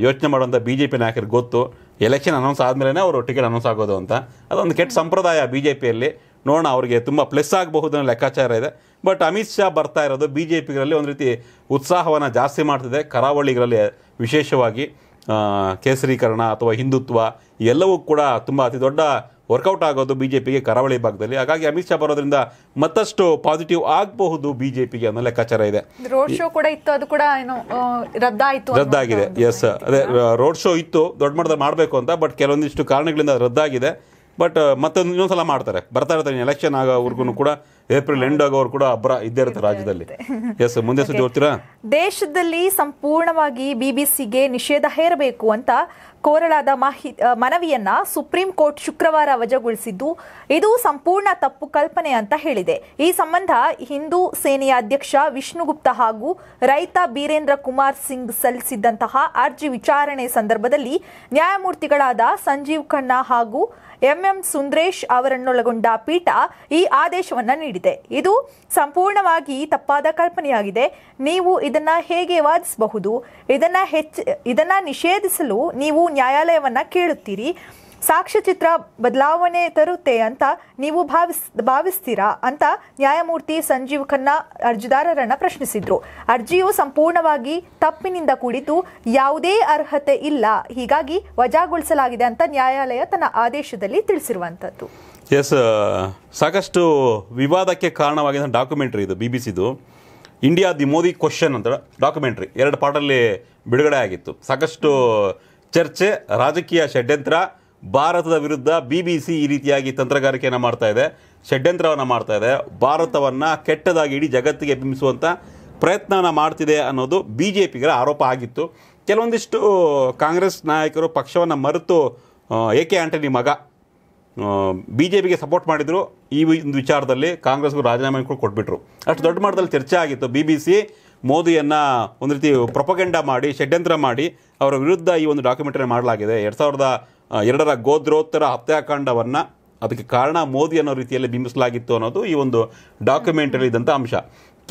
ಯೋಚನೆ ಮಾಡುವಂಥ ಬಿ ಜೆ ಪಿ ನಾಯಕರಿಗೆ ಗೊತ್ತು ಎಲೆಕ್ಷನ್ ಅನೌನ್ಸ್ ಆದಮೇಲೆ ಅವರು ಟಿಕೆಟ್ ಅನೌನ್ಸ್ ಆಗೋದು ಅಂತ ಅದೊಂದು ಕೆಟ್ಟ ಸಂಪ್ರದಾಯ ಬಿ ಜೆ ಪಿಯಲ್ಲಿ ನೋಡೋಣ ಅವರಿಗೆ ತುಂಬ ಪ್ಲಸ್ ಆಗಬಹುದು ಅನ್ನೋ ಲೆಕ್ಕಾಚಾರ ಇದೆ ಬಟ್ ಅಮಿತ್ ಶಾ ಬರ್ತಾ ಇರೋದು ಬಿ ಜೆ ಪಿಗಳಲ್ಲಿ ಒಂದು ರೀತಿ ಉತ್ಸಾಹವನ್ನು ಜಾಸ್ತಿ ಮಾಡ್ತಿದೆ ಕರಾವಳಿಗಳಲ್ಲಿ ವಿಶೇಷವಾಗಿ ಕೇಸರೀಕರಣ ಅಥವಾ ಹಿಂದುತ್ವ ಎಲ್ಲವೂ ಕೂಡ ತುಂಬ ಅತಿ ದೊಡ್ಡ ವರ್ಕೌಟ್ ಆಗೋದು ಬಿ ಜೆ ಪಿಗೆ ಕರಾವಳಿ ಭಾಗದಲ್ಲಿ ಹಾಗಾಗಿ ಅಮಿತ್ ಶಾ ಬರೋದ್ರಿಂದ ಮತ್ತಷ್ಟು ಪಾಸಿಟಿವ್ ಆಗಬಹುದು ಬಿ ಜೆ ಪಿಗೆ ಅನ್ನೋ ಲೆಕ್ಕಾಚಾರ ಇದೆ ರೋಡ್ ಶೋ ಕೂಡ ಇತ್ತು ಅದು ಕೂಡ ಏನು ರದ್ದಾಯಿತು ರದ್ದಾಗಿದೆ ಎಸ್ ಅದೇ ರೋಡ್ ಶೋ ಇತ್ತು ದೊಡ್ಡ ಮಟ್ಟದಲ್ಲಿ ಮಾಡಬೇಕು ಅಂತ ಬಟ್ ಕೆಲವೊಂದಿಷ್ಟು ಕಾರಣಗಳಿಂದ ರದ್ದಾಗಿದೆ ಬಟ್ ಮತ್ತೊಂದು ಇನ್ನೊಂದು ಮಾಡ್ತಾರೆ ಬರ್ತಾ ಇರ್ತಾರೆ ಎಲೆಕ್ಷನ್ ಆಗೋವರೆಗೂ ಕೂಡ ಏಪ್ರಿಲ್ ಎಂಡ್ ಆಗೋರು ಕೂಡ ಅಬ್ಬರ ಇದ್ದೇ ಇರುತ್ತೆ ರಾಜ್ಯದಲ್ಲಿ ಎಸ್ ಮುಂದೆ ಸುದ್ದಿ ಓದ್ತೀರಾ ದೇಶದಲ್ಲಿ ಸಂಪೂರ್ಣವಾಗಿ ಬಿಬಿಸಿಗೆ ನಿಷೇಧ ಹೇರಬೇಕು ಅಂತ ಕೋರಳಾದ ಮಾಹಿ ಮನವಿಯನ್ನ ಸುಪ್ರೀಂ ಕೋರ್ಟ್ ಶುಕ್ರವಾರ ವಜಾಗೊಳಿಸಿದ್ದು ಇದು ಸಂಪೂರ್ಣ ತಪ್ಪು ಕಲ್ಪನೆ ಅಂತ ಹೇಳಿದೆ ಈ ಸಂಬಂಧ ಹಿಂದೂ ಸೇನೆಯ ಅಧ್ಯಕ್ಷ ವಿಷ್ಣುಗುಪ್ತ ಹಾಗೂ ರೈತ ಬೀರೇಂದ್ರ ಕುಮಾರ್ ಸಿಂಗ್ ಸಲ್ಲಿಸಿದ್ದಂತಹ ಅರ್ಜಿ ವಿಚಾರಣೆ ಸಂದರ್ಭದಲ್ಲಿ ನ್ಯಾಯಮೂರ್ತಿಗಳಾದ ಸಂಜೀವ್ ಖನ್ನಾ ಹಾಗೂ ಎಂಎಂ ಸುಂದ್ರೇಶ್ ಅವರನ್ನೊಳಗೊಂಡ ಪೀಠ ಈ ಆದೇಶವನ್ನು ನೀಡಿದೆ ಇದು ಸಂಪೂರ್ಣವಾಗಿ ತಪ್ಪಾದ ಕಲ್ಪನೆಯಾಗಿದೆ ನೀವು ಇದನ್ನ ಹೇಗೆ ವಾದಿಸಬಹುದು ಇದನ್ನ ಹೆಚ್ಚ ಇದನ್ನ ನಿಷೇಧಿಸಲು ನೀವು ನ್ಯಾಯಾಲಯವನ್ನ ಕೇಳುತ್ತೀರಿ ಸಾಕ್ಷ್ಯಚಿತ್ರ ಬದಲಾವಣೆ ತರುತ್ತೆ ಅಂತ ನೀವು ಭಾವಿಸ್ ಭಾವಿಸ್ತೀರಾ ಅಂತ ನ್ಯಾಯಮೂರ್ತಿ ಸಂಜೀವ್ ಖನ್ನಾ ಅರ್ಜಿದಾರರನ್ನ ಪ್ರಶ್ನಿಸಿದ್ರು ಅರ್ಜಿಯು ಸಂಪೂರ್ಣವಾಗಿ ತಪ್ಪಿನಿಂದ ಕೂಡಿದ್ದು ಯಾವುದೇ ಅರ್ಹತೆ ಇಲ್ಲ ಹೀಗಾಗಿ ವಜಾಗೊಳಿಸಲಾಗಿದೆ ಅಂತ ನ್ಯಾಯಾಲಯ ತನ್ನ ಆದೇಶದಲ್ಲಿ ತಿಳಿಸಿರುವಂಥದ್ದು ಎಸ್ uh, ಸಾಕಷ್ಟು ವಿವಾದಕ್ಕೆ ಕಾರಣವಾಗಿದ್ದ ಡಾಕ್ಯುಮೆಂಟ್ರಿ ಇದು B B India the Modi question ಅಂತ ಡಾಕ್ಯುಮೆಂಟ್ರಿ ಎರಡು ಪಾಟಲ್ಲಿ ಬಿಡುಗಡೆ ಆಗಿತ್ತು ಸಾಕಷ್ಟು ಚರ್ಚೆ ರಾಜಕೀಯ ಷಡ್ಯಂತ್ರ ಭಾರತದ ವಿರುದ್ಧ ಬಿ ಬಿ ಸಿ ಈ ರೀತಿಯಾಗಿ ತಂತ್ರಗಾರಿಕೆಯನ್ನು ಮಾಡ್ತಾ ಇದೆ ಷಡ್ಯಂತ್ರವನ್ನು ಮಾಡ್ತಾ ಇದೆ ಭಾರತವನ್ನು ಕೆಟ್ಟದಾಗಿ ಇಡೀ ಜಗತ್ತಿಗೆ ಬಿಂಬಿಸುವಂಥ ಪ್ರಯತ್ನನ ಮಾಡ್ತಿದೆ ಅನ್ನೋದು ಬಿ ಜೆ ಪಿಗರ ಆರೋಪ ಆಗಿತ್ತು ಕೆಲವೊಂದಿಷ್ಟು ಕಾಂಗ್ರೆಸ್ ನಾಯಕರು ಪಕ್ಷವನ್ನು ಮರೆತು ಎ ಕೆ ಆಂಟನಿ ಮಗ ಬಿ ಜೆ ಪಿಗೆ ಸಪೋರ್ಟ್ ಮಾಡಿದರು ಈ ಒಂದು ವಿಚಾರದಲ್ಲಿ ಕಾಂಗ್ರೆಸ್ಗೂ ರಾಜೀನಾಮೆ ಕೊಟ್ಬಿಟ್ರು ಅಷ್ಟು ದೊಡ್ಡ ಮಟ್ಟದಲ್ಲಿ ಚರ್ಚೆ ಆಗಿತ್ತು ಬಿ ಬಿ ಸಿ ಮೋದಿಯನ್ನು ಒಂದು ರೀತಿ ಪ್ರೊಪಗೆಂಡ ಮಾಡಿ ಷಡ್ಯಂತ್ರ ಮಾಡಿ ಅವರ ವಿರುದ್ಧ ಈ ಒಂದು ಡಾಕ್ಯುಮೆಂಟರಿ ಮಾಡಲಾಗಿದೆ ಎರಡು ಸಾವಿರದ ಎರಡರ ಗೋದ್ರೋತ್ತರ ಹತ್ಯಾಕಾಂಡವನ್ನು ಅದಕ್ಕೆ ಕಾರಣ ಮೋದಿ ಅನ್ನೋ ರೀತಿಯಲ್ಲಿ ಬಿಂಬಿಸಲಾಗಿತ್ತು ಅನ್ನೋದು ಈ ಒಂದು ಡಾಕ್ಯುಮೆಂಟರಿ ಇದ್ದಂಥ ಅಂಶ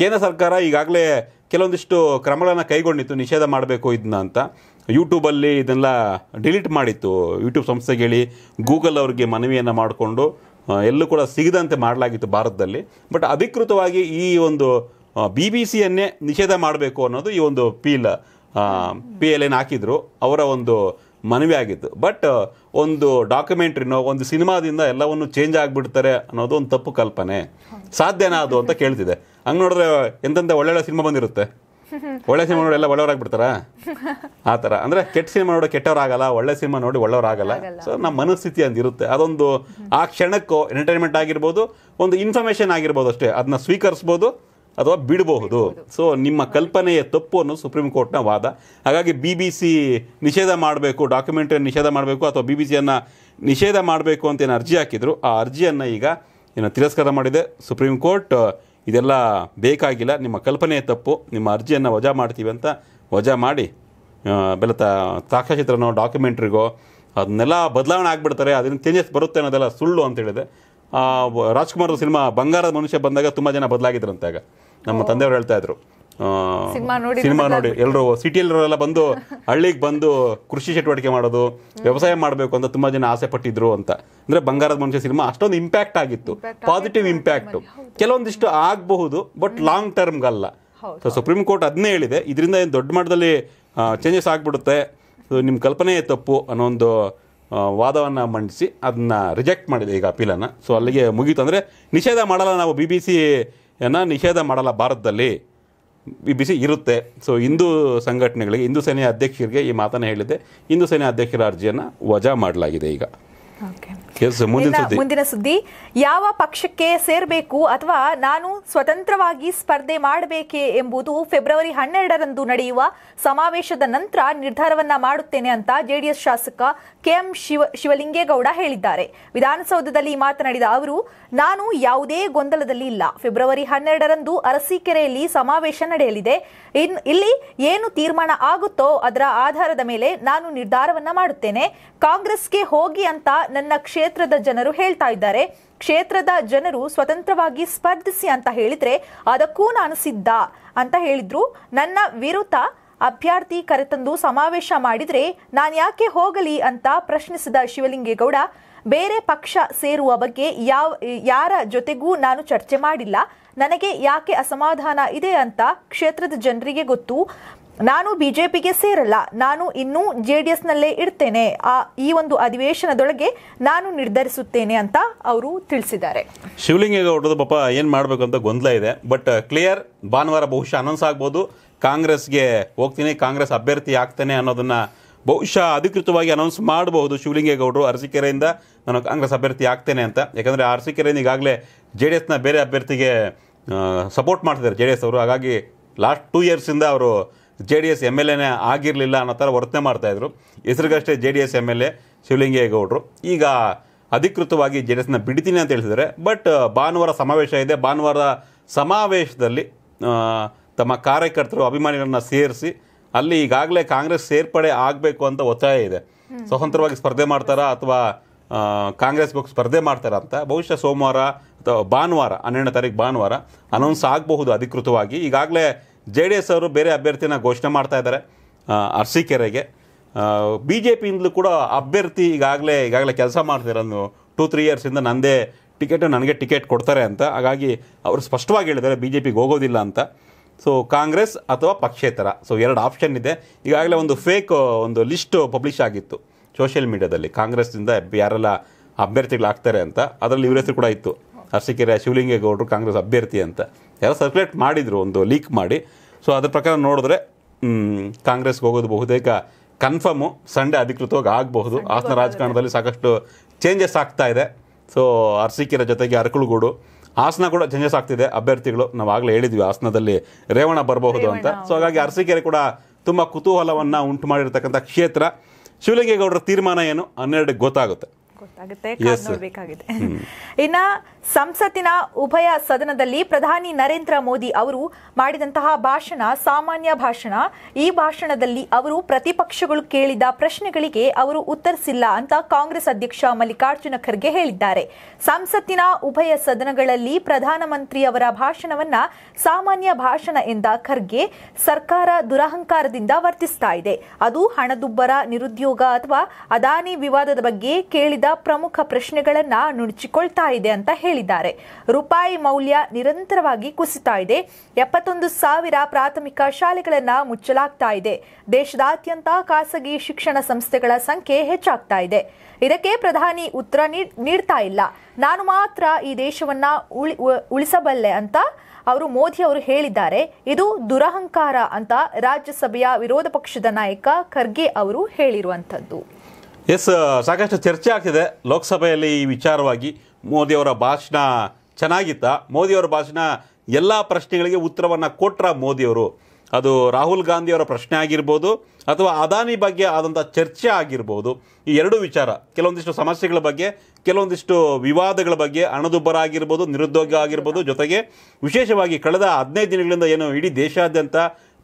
ಕೇಂದ್ರ ಸರ್ಕಾರ ಈಗಾಗಲೇ ಕೆಲವೊಂದಿಷ್ಟು ಕ್ರಮಗಳನ್ನು ಕೈಗೊಂಡಿತ್ತು ನಿಷೇಧ ಮಾಡಬೇಕು ಇದನ್ನ ಅಂತ ಯೂಟ್ಯೂಬಲ್ಲಿ ಇದನ್ನೆಲ್ಲ ಡಿಲೀಟ್ ಮಾಡಿತ್ತು ಯೂಟ್ಯೂಬ್ ಸಂಸ್ಥೆಗೇಳಿ ಗೂಗಲ್ ಅವರಿಗೆ ಮನವಿಯನ್ನು ಮಾಡಿಕೊಂಡು ಎಲ್ಲೂ ಕೂಡ ಸಿಗದಂತೆ ಮಾಡಲಾಗಿತ್ತು ಭಾರತದಲ್ಲಿ ಬಟ್ ಅಧಿಕೃತವಾಗಿ ಈ ಒಂದು ಬಿ ಬಿ ಸಿಯನ್ನೇ ನಿಷೇಧ ಮಾಡಬೇಕು ಅನ್ನೋದು ಈ ಒಂದು ಪೀಲ್ ಪಿ ಎಲ್ ಏನು ಹಾಕಿದ್ರು ಅವರ ಒಂದು ಮನವಿ ಆಗಿತ್ತು ಬಟ್ ಒಂದು ಡಾಕ್ಯುಮೆಂಟ್ರಿನೋ ಒಂದು ಸಿನಿಮಾದಿಂದ ಎಲ್ಲವನ್ನು ಚೇಂಜ್ ಆಗಿಬಿಡ್ತಾರೆ ಅನ್ನೋದು ಒಂದು ತಪ್ಪು ಕಲ್ಪನೆ ಸಾಧ್ಯನಾ ಅದು ಅಂತ ಕೇಳ್ತಿದೆ ಹಂಗೆ ನೋಡಿದ್ರೆ ಎಂತೆಂಥ ಒಳ್ಳೊಳ್ಳೆ ಸಿನಿಮಾ ಬಂದಿರುತ್ತೆ ಒಳ್ಳೆ ಸಿನಿಮಾ ನೋಡಿ ಎಲ್ಲ ಒಳ್ಳೆಯವರಾಗ್ಬಿಡ್ತಾರಾ ಆ ಥರ ಅಂದರೆ ಕೆಟ್ಟ ಸಿನಿಮಾ ನೋಡಿ ಆಗಲ್ಲ ಒಳ್ಳೆ ಸಿನಿಮಾ ನೋಡಿ ಒಳ್ಳೆಯವರಾಗಲ್ಲ ಸೊ ನಮ್ಮ ಮನಸ್ಥಿತಿ ಅಂದಿರುತ್ತೆ ಅದೊಂದು ಆ ಕ್ಷಣಕ್ಕೂ ಎಂಟರ್ಟೈನ್ಮೆಂಟ್ ಆಗಿರ್ಬೋದು ಒಂದು ಇನ್ಫಾರ್ಮೇಷನ್ ಆಗಿರ್ಬೋದು ಅಷ್ಟೇ ಅದನ್ನ ಸ್ವೀಕರಿಸ್ಬೋದು ಅಥವಾ ಬಿಡಬಹುದು ಸೊ ನಿಮ್ಮ ಕಲ್ಪನೆಯ ತಪ್ಪು ಅನ್ನೋದು ಸುಪ್ರೀಂ ಕೋರ್ಟ್ನ ವಾದ ಹಾಗಾಗಿ ಬಿ ಬಿ ಸಿ ನಿಷೇಧ ಮಾಡಬೇಕು ಡಾಕ್ಯುಮೆಂಟ್ರಿಯನ್ನು ನಿಷೇಧ ಮಾಡಬೇಕು ಅಥವಾ ಬಿ ಬಿ ಸಿಯನ್ನು ನಿಷೇಧ ಮಾಡಬೇಕು ಅಂತ ಏನು ಅರ್ಜಿ ಹಾಕಿದ್ರು ಆ ಅರ್ಜಿಯನ್ನು ಈಗ ಏನು ತಿರಸ್ಕಾರ ಮಾಡಿದೆ ಸುಪ್ರೀಂ ಕೋರ್ಟ್ ಇದೆಲ್ಲ ಬೇಕಾಗಿಲ್ಲ ನಿಮ್ಮ ಕಲ್ಪನೆಯ ತಪ್ಪು ನಿಮ್ಮ ಅರ್ಜಿಯನ್ನು ವಜಾ ಮಾಡ್ತೀವಿ ಅಂತ ವಜಾ ಮಾಡಿ ಬೆಲೆ ಸಾಕ್ಷ್ಯಚಿತ್ರನೋ ಡಾಕ್ಯುಮೆಂಟ್ರಿಗೋ ಅದನ್ನೆಲ್ಲ ಬದಲಾವಣೆ ಆಗಿಬಿಡ್ತಾರೆ ಅದನ್ನು ಚೇಂಜಸ್ ಬರುತ್ತೆ ಅನ್ನೋದೆಲ್ಲ ಸುಳ್ಳು ಅಂತೇಳಿದೆ ರಾಜ್ಕುಮಾರ್ ಸಿನಿಮಾ ಬಂಗಾರದ ಮನುಷ್ಯ ಬಂದಾಗ ತುಂಬ ಜನ ಬದಲಾಗಿದ್ರಂತೆ ಆಗ ನಮ್ಮ ತಂದೆಯವರು ಹೇಳ್ತಾ ಇದ್ರು ಸಿನಿಮಾ ನೋಡಿ ಎಲ್ಲರೂ ಸಿಟಿಯಲ್ಲಿರೋರೆಲ್ಲ ಬಂದು ಹಳ್ಳಿಗೆ ಬಂದು ಕೃಷಿ ಚಟುವಟಿಕೆ ಮಾಡೋದು ವ್ಯವಸಾಯ ಮಾಡಬೇಕು ಅಂತ ತುಂಬಾ ಜನ ಆಸೆ ಪಟ್ಟಿದ್ರು ಅಂತ ಅಂದ್ರೆ ಬಂಗಾರದ ಮನುಷ್ಯ ಸಿನಿಮಾ ಅಷ್ಟೊಂದು ಇಂಪ್ಯಾಕ್ಟ್ ಆಗಿತ್ತು ಪಾಸಿಟಿವ್ ಇಂಪ್ಯಾಕ್ಟ್ ಕೆಲವೊಂದಿಷ್ಟು ಆಗಬಹುದು ಬಟ್ ಲಾಂಗ್ ಟರ್ಮ್ಗಲ್ಲ ಸೊ ಸುಪ್ರೀಂ ಕೋರ್ಟ್ ಅದನ್ನೇ ಹೇಳಿದೆ ಇದರಿಂದ ಏನು ದೊಡ್ಡ ಮಟ್ಟದಲ್ಲಿ ಚೇಂಜಸ್ ಆಗಿಬಿಡುತ್ತೆ ನಿಮ್ಮ ಕಲ್ಪನೆಯೇ ತಪ್ಪು ಅನ್ನೋ ಒಂದು ವಾದವನ್ನು ಮಂಡಿಸಿ ಅದನ್ನ ರಿಜೆಕ್ಟ್ ಮಾಡಿದೆ ಈಗ ಅಪೀಲನ್ನು ಸೊ ಅಲ್ಲಿಗೆ ಮುಗೀತು ಅಂದರೆ ನಿಷೇಧ ಮಾಡಲ್ಲ ನಾವು ಬಿ ಬಿ ಸಿ ಏನ ನಿಷೇಧ ಮಾಡಲ್ಲ ಭಾರತದಲ್ಲಿ ಬಿಸಿ ಇರುತ್ತೆ ಸೊ ಹಿಂದೂ ಸಂಘಟನೆಗಳಿಗೆ ಹಿಂದೂ ಸೇನೆಯ ಅಧ್ಯಕ್ಷರಿಗೆ ಈ ಮಾತನ್ನು ಹೇಳಿದೆ ಹಿಂದೂ ಸೇನೆ ಅಧ್ಯಕ್ಷರ ಅರ್ಜಿಯನ್ನು ವಜಾ ಮಾಡಲಾಗಿದೆ ಈಗ ಓಕೆ ಮುಂದಿನ ಸುದ್ದಿ ಯಾವ ಪಕ್ಷಕ್ಕೆ ಸೇರಬೇಕು ಅಥವಾ ನಾನು ಸ್ವತಂತ್ರವಾಗಿ ಸ್ಪರ್ಧೆ ಮಾಡಬೇಕೇ ಎಂಬುದು ಫೆಬ್ರವರಿ ಹನ್ನೆರಡರಂದು ನಡೆಯುವ ಸಮಾವೇಶದ ನಂತರ ನಿರ್ಧಾರವನ್ನ ಮಾಡುತ್ತೇನೆ ಅಂತ ಜೆಡಿಎಸ್ ಶಾಸಕ ಕೆಎಂ ಶಿವ ಶಿವಲಿಂಗೇಗೌಡ ಹೇಳಿದ್ದಾರೆ ವಿಧಾನಸೌಧದಲ್ಲಿ ಮಾತನಾಡಿದ ಅವರು ನಾನು ಯಾವುದೇ ಗೊಂದಲದಲ್ಲಿ ಇಲ್ಲ ಫೆಬ್ರವರಿ ಹನ್ನೆರಡರಂದು ಅರಸೀಕೆರೆಯಲ್ಲಿ ಸಮಾವೇಶ ನಡೆಯಲಿದೆ ಇಲ್ಲಿ ಏನು ತೀರ್ಮಾನ ಆಗುತ್ತೋ ಅದರ ಆಧಾರದ ಮೇಲೆ ನಾನು ನಿರ್ಧಾರವನ್ನ ಮಾಡುತ್ತೇನೆ ಕಾಂಗ್ರೆಸ್ಗೆ ಹೋಗಿ ಅಂತ ನನ್ನ ಕ್ಷೇತ್ರ ಕ್ಷೇತ್ರದ ಜನರು ಹೇಳ್ತಾ ಇದ್ದಾರೆ ಕ್ಷೇತ್ರದ ಜನರು ಸ್ವತಂತ್ರವಾಗಿ ಸ್ಪರ್ಧಿಸಿ ಅಂತ ಹೇಳಿದ್ರೆ ಅದಕ್ಕೂ ನಾನು ಸಿದ್ಧ ಅಂತ ಹೇಳಿದ್ರು ನನ್ನ ವಿರುದ್ಧ ಅಭ್ಯರ್ಥಿ ಕರೆತಂದು ಸಮಾವೇಶ ಮಾಡಿದ್ರೆ ನಾನು ಯಾಕೆ ಹೋಗಲಿ ಅಂತ ಪ್ರಶ್ನಿಸಿದ ಶಿವಲಿಂಗೇಗೌಡ ಬೇರೆ ಪಕ್ಷ ಸೇರುವ ಬಗ್ಗೆ ಯಾವ ಯಾರ ಜೊತೆಗೂ ನಾನು ಚರ್ಚೆ ಮಾಡಿಲ್ಲ ನನಗೆ ಯಾಕೆ ಅಸಮಾಧಾನ ಇದೆ ಅಂತ ಕ್ಷೇತ್ರದ ಜನರಿಗೆ ಗೊತ್ತು ನಾನು ಬಿಜೆಪಿಗೆ ಸೇರಲ್ಲ ನಾನು ಇನ್ನೂ ಜೆ ಡಿ ಎಸ್ನಲ್ಲೇ ಇರ್ತೇನೆ ಆ ಈ ಒಂದು ಅಧಿವೇಶನದೊಳಗೆ ನಾನು ನಿರ್ಧರಿಸುತ್ತೇನೆ ಅಂತ ಅವರು ತಿಳಿಸಿದ್ದಾರೆ ಶಿವಲಿಂಗೇಗೌಡರದು ಪಾಪ ಏನು ಮಾಡಬೇಕು ಅಂತ ಗೊಂದಲ ಇದೆ ಬಟ್ ಕ್ಲಿಯರ್ uh, ಭಾನುವಾರ ಬಹುಶಃ ಅನೌನ್ಸ್ ಆಗ್ಬೋದು ಕಾಂಗ್ರೆಸ್ಗೆ ಹೋಗ್ತೀನಿ ಕಾಂಗ್ರೆಸ್ ಅಭ್ಯರ್ಥಿ ಆಗ್ತೇನೆ ಅನ್ನೋದನ್ನು ಬಹುಶಃ ಅಧಿಕೃತವಾಗಿ ಅನೌನ್ಸ್ ಮಾಡಬಹುದು ಶಿವಲಿಂಗೇಗೌಡರು ಕೆರೆಯಿಂದ ನಾನು ಕಾಂಗ್ರೆಸ್ ಅಭ್ಯರ್ಥಿ ಆಗ್ತೇನೆ ಅಂತ ಯಾಕಂದರೆ ಅರಸೀಕೆರೆಯಿಂದ ಈಗಾಗಲೇ ಜೆ ಡಿ ಎಸ್ನ ಬೇರೆ ಅಭ್ಯರ್ಥಿಗೆ ಸಪೋರ್ಟ್ ಮಾಡ್ತಿದ್ದಾರೆ ಜೆ ಡಿ ಎಸ್ ಅವರು ಹಾಗಾಗಿ ಲಾಸ್ಟ್ ಟೂ ಇಯರ್ಸಿಂದ ಅವರು J D S M L ಎನೇ ಆಗಿರಲಿಲ್ಲ ಅನ್ನೋ ಥರ ವರ್ತನೆ ಮಾಡ್ತಾಯಿದ್ರು ಹೆಸರಿಗಷ್ಟೇ J D S M L A ಶಿವಲಿಂಗೇಗೌಡರು ಈಗ ಅಧಿಕೃತವಾಗಿ ಜೆ ಡಿ ಎಸ್ನ ಬಿಡ್ತೀನಿ ಅಂತ ಹೇಳಿದರೆ ಬಟ್ ಭಾನುವಾರ ಸಮಾವೇಶ ಇದೆ ಭಾನುವಾರ ಸಮಾವೇಶದಲ್ಲಿ ತಮ್ಮ ಕಾರ್ಯಕರ್ತರು ಅಭಿಮಾನಿಗಳನ್ನ ಸೇರಿಸಿ ಅಲ್ಲಿ ಈಗಾಗಲೇ ಕಾಂಗ್ರೆಸ್ ಸೇರ್ಪಡೆ ಆಗಬೇಕು ಅಂತ ಒತ್ತಾಯ ಇದೆ ಸ್ವತಂತ್ರವಾಗಿ ಸ್ಪರ್ಧೆ ಮಾಡ್ತಾರಾ ಅಥವಾ ಕಾಂಗ್ರೆಸ್ ಬಗ್ಗೆ ಸ್ಪರ್ಧೆ ಮಾಡ್ತಾರಾ ಅಂತ ಬಹುಶಃ ಸೋಮವಾರ ಅಥವಾ ಭಾನುವಾರ ಹನ್ನೆರಡನೇ ತಾರೀಕು ಭಾನುವಾರ ಅನೌನ್ಸ್ ಆಗಬಹುದು ಅಧಿಕೃತವಾಗಿ ಈಗಾಗಲೇ ಜೆ ಡಿ ಎಸ್ ಅವರು ಬೇರೆ ಅಭ್ಯರ್ಥಿನ ಘೋಷಣೆ ಮಾಡ್ತಾ ಇದ್ದಾರೆ ಅರ್ಸಿಕೆರೆಗೆ ಬಿ ಜೆ ಪಿಯಿಂದಲೂ ಕೂಡ ಅಭ್ಯರ್ಥಿ ಈಗಾಗಲೇ ಈಗಾಗಲೇ ಕೆಲಸ ಮಾಡ್ತಿರೋದು ಟೂ ತ್ರೀ ಇಯರ್ಸಿಂದ ನನ್ನದೇ ಟಿಕೆಟು ನನಗೆ ಟಿಕೆಟ್ ಕೊಡ್ತಾರೆ ಅಂತ ಹಾಗಾಗಿ ಅವರು ಸ್ಪಷ್ಟವಾಗಿ ಹೇಳಿದ್ದಾರೆ ಬಿ ಜೆ ಪಿಗೆ ಹೋಗೋದಿಲ್ಲ ಅಂತ ಸೊ ಕಾಂಗ್ರೆಸ್ ಅಥವಾ ಪಕ್ಷೇತರ ಸೊ ಎರಡು ಆಪ್ಷನ್ ಇದೆ ಈಗಾಗಲೇ ಒಂದು ಫೇಕ್ ಒಂದು ಲಿಸ್ಟು ಪಬ್ಲಿಷ್ ಆಗಿತ್ತು ಸೋಷಿಯಲ್ ಮೀಡಿಯಾದಲ್ಲಿ ಕಾಂಗ್ರೆಸ್ನಿಂದ ಯಾರೆಲ್ಲ ಅಭ್ಯರ್ಥಿಗಳಾಗ್ತಾರೆ ಅಂತ ಅದರಲ್ಲಿ ಇವ್ರ ಹೆಸರು ಕೂಡ ಇತ್ತು ಅರ್ಸಿಕೆರೆ ಶಿವಲಿಂಗೇಗೌಡರು ಕಾಂಗ್ರೆಸ್ ಅಭ್ಯರ್ಥಿ ಅಂತ ಯಾರೋ ಸರ್ಕ್ಯುಲೇಟ್ ಮಾಡಿದರು ಒಂದು ಲೀಕ್ ಮಾಡಿ ಸೊ ಅದ್ರ ಪ್ರಕಾರ ನೋಡಿದ್ರೆ ಕಾಂಗ್ರೆಸ್ಗೆ ಹೋಗೋದು ಬಹುತೇಕ ಕನ್ಫರ್ಮು ಸಂಡೇ ಅಧಿಕೃತವಾಗಿ ಆಗಬಹುದು ಹಾಸನ ರಾಜಕಾರಣದಲ್ಲಿ ಸಾಕಷ್ಟು ಚೇಂಜಸ್ ಆಗ್ತಾ ಇದೆ ಸೊ ಅರ್ಸಿಕೆರ ಜೊತೆಗೆ ಅರಕುಳುಗೂಡು ಹಾಸನ ಕೂಡ ಚೇಂಜಸ್ ಆಗ್ತಿದೆ ಅಭ್ಯರ್ಥಿಗಳು ನಾವು ಆಗಲೇ ಹೇಳಿದ್ವಿ ಹಾಸನದಲ್ಲಿ ರೇವಣ ಬರಬಹುದು ಅಂತ ಸೊ ಹಾಗಾಗಿ ಅರ್ಸಿಕೆರೆ ಕೂಡ ತುಂಬ ಕುತೂಹಲವನ್ನು ಉಂಟು ಮಾಡಿರ್ತಕ್ಕಂಥ ಕ್ಷೇತ್ರ ಶಿವಲಿಂಗೇಗೌಡರ ತೀರ್ಮಾನ ಏನು ಹನ್ನೆರಡಕ್ಕೆ ಗೊತ್ತಾಗುತ್ತೆ ಗೊತ್ತಾಗುತ್ತೆ ಇನ್ನು ಸಂಸತ್ತಿನ ಉಭಯ ಸದನದಲ್ಲಿ ಪ್ರಧಾನಿ ನರೇಂದ್ರ ಮೋದಿ ಅವರು ಮಾಡಿದಂತಹ ಭಾಷಣ ಸಾಮಾನ್ಯ ಭಾಷಣ ಈ ಭಾಷಣದಲ್ಲಿ ಅವರು ಪ್ರತಿಪಕ್ಷಗಳು ಕೇಳಿದ ಪ್ರಶ್ನೆಗಳಿಗೆ ಅವರು ಉತ್ತರಿಸಿಲ್ಲ ಅಂತ ಕಾಂಗ್ರೆಸ್ ಅಧ್ಯಕ್ಷ ಮಲ್ಲಿಕಾರ್ಜುನ ಖರ್ಗೆ ಹೇಳಿದ್ದಾರೆ ಸಂಸತ್ತಿನ ಉಭಯ ಸದನಗಳಲ್ಲಿ ಅವರ ಭಾಷಣವನ್ನ ಸಾಮಾನ್ಯ ಭಾಷಣ ಎಂದ ಖರ್ಗೆ ಸರ್ಕಾರ ದುರಹಂಕಾರದಿಂದ ವರ್ತಿಸ್ತಾ ಇದೆ ಅದು ಹಣದುಬ್ಬರ ನಿರುದ್ಯೋಗ ಅಥವಾ ಅದಾನಿ ವಿವಾದದ ಬಗ್ಗೆ ಕೇಳಿದ ಪ್ರಮುಖ ಪ್ರಶ್ನೆಗಳನ್ನ ನುಣಚಿಕೊಳ್ತಾ ಇದೆ ಅಂತ ಹೇಳಿದ್ದಾರೆ ಹೇಳಿದ್ದಾರೆ ರೂಪಾಯಿ ಮೌಲ್ಯ ನಿರಂತರವಾಗಿ ಕುಸಿತಾ ಇದೆ ಎಪ್ಪತ್ತೊಂದು ಸಾವಿರ ಪ್ರಾಥಮಿಕ ಶಾಲೆಗಳನ್ನು ಮುಚ್ಚಲಾಗ್ತಾ ಇದೆ ದೇಶದಾದ್ಯಂತ ಖಾಸಗಿ ಶಿಕ್ಷಣ ಸಂಸ್ಥೆಗಳ ಸಂಖ್ಯೆ ಹೆಚ್ಚಾಗ್ತಾ ಇದೆ ಇದಕ್ಕೆ ಪ್ರಧಾನಿ ಉತ್ತರ ನೀಡ್ತಾ ಇಲ್ಲ ನಾನು ಮಾತ್ರ ಈ ದೇಶವನ್ನ ಉಳಿಸಬಲ್ಲೆ ಅಂತ ಅವರು ಮೋದಿ ಅವರು ಹೇಳಿದ್ದಾರೆ ಇದು ದುರಹಂಕಾರ ಅಂತ ರಾಜ್ಯಸಭೆಯ ವಿರೋಧ ಪಕ್ಷದ ನಾಯಕ ಖರ್ಗೆ ಅವರು ಹೇಳಿರುವಂಥದ್ದು ಎಸ್ ಸಾಕಷ್ಟು ಚರ್ಚೆ ಆಗ್ತಿದೆ ಲೋಕಸಭೆಯಲ್ಲಿ ಈ ವಿಚಾರವಾಗಿ ಮೋದಿಯವರ ಭಾಷಣ ಚೆನ್ನಾಗಿತ್ತ ಮೋದಿಯವರ ಭಾಷಣ ಎಲ್ಲ ಪ್ರಶ್ನೆಗಳಿಗೆ ಉತ್ತರವನ್ನು ಕೊಟ್ರ ಮೋದಿಯವರು ಅದು ರಾಹುಲ್ ಗಾಂಧಿಯವರ ಪ್ರಶ್ನೆ ಆಗಿರ್ಬೋದು ಅಥವಾ ಅದಾನಿ ಬಗ್ಗೆ ಆದಂಥ ಚರ್ಚೆ ಆಗಿರ್ಬೋದು ಈ ಎರಡು ವಿಚಾರ ಕೆಲವೊಂದಿಷ್ಟು ಸಮಸ್ಯೆಗಳ ಬಗ್ಗೆ ಕೆಲವೊಂದಿಷ್ಟು ವಿವಾದಗಳ ಬಗ್ಗೆ ಹಣದುಬ್ಬರ ಆಗಿರ್ಬೋದು ನಿರುದ್ಯೋಗ ಆಗಿರ್ಬೋದು ಜೊತೆಗೆ ವಿಶೇಷವಾಗಿ ಕಳೆದ ಹದಿನೈದು ದಿನಗಳಿಂದ ಏನು ಇಡೀ ದೇಶಾದ್ಯಂತ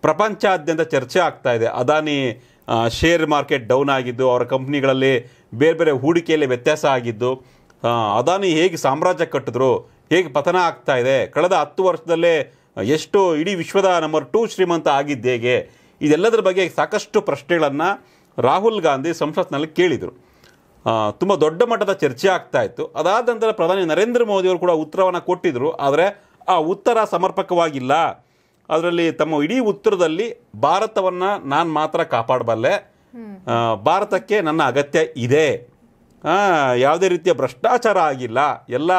ಪ್ರಪಂಚಾದ್ಯಂತ ಚರ್ಚೆ ಆಗ್ತಾ ಇದೆ ಅದಾನಿ ಶೇರ್ ಮಾರ್ಕೆಟ್ ಡೌನ್ ಆಗಿದ್ದು ಅವರ ಕಂಪ್ನಿಗಳಲ್ಲಿ ಬೇರೆ ಬೇರೆ ಹೂಡಿಕೆಯಲ್ಲಿ ವ್ಯತ್ಯಾಸ ಆಗಿದ್ದು ಅದಾನಿ ಹೇಗೆ ಸಾಮ್ರಾಜ್ಯ ಕಟ್ಟಿದ್ರು ಹೇಗೆ ಪತನ ಆಗ್ತಾ ಇದೆ ಕಳೆದ ಹತ್ತು ವರ್ಷದಲ್ಲೇ ಎಷ್ಟು ಇಡೀ ವಿಶ್ವದ ನಂಬರ್ ಟೂ ಶ್ರೀಮಂತ ಆಗಿದ್ದು ಹೇಗೆ ಇದೆಲ್ಲದರ ಬಗ್ಗೆ ಸಾಕಷ್ಟು ಪ್ರಶ್ನೆಗಳನ್ನು ರಾಹುಲ್ ಗಾಂಧಿ ಸಂಸತ್ನಲ್ಲಿ ಕೇಳಿದರು ತುಂಬ ದೊಡ್ಡ ಮಟ್ಟದ ಚರ್ಚೆ ಆಗ್ತಾ ಇತ್ತು ಅದಾದ ನಂತರ ಪ್ರಧಾನಿ ನರೇಂದ್ರ ಮೋದಿಯವರು ಕೂಡ ಉತ್ತರವನ್ನು ಕೊಟ್ಟಿದ್ದರು ಆದರೆ ಆ ಉತ್ತರ ಸಮರ್ಪಕವಾಗಿಲ್ಲ ಅದರಲ್ಲಿ ತಮ್ಮ ಇಡೀ ಉತ್ತರದಲ್ಲಿ ಭಾರತವನ್ನು ನಾನು ಮಾತ್ರ ಕಾಪಾಡಬಲ್ಲೆ ಭಾರತಕ್ಕೆ ನನ್ನ ಅಗತ್ಯ ಇದೆ ಯಾವುದೇ ರೀತಿಯ ಭ್ರಷ್ಟಾಚಾರ ಆಗಿಲ್ಲ ಎಲ್ಲ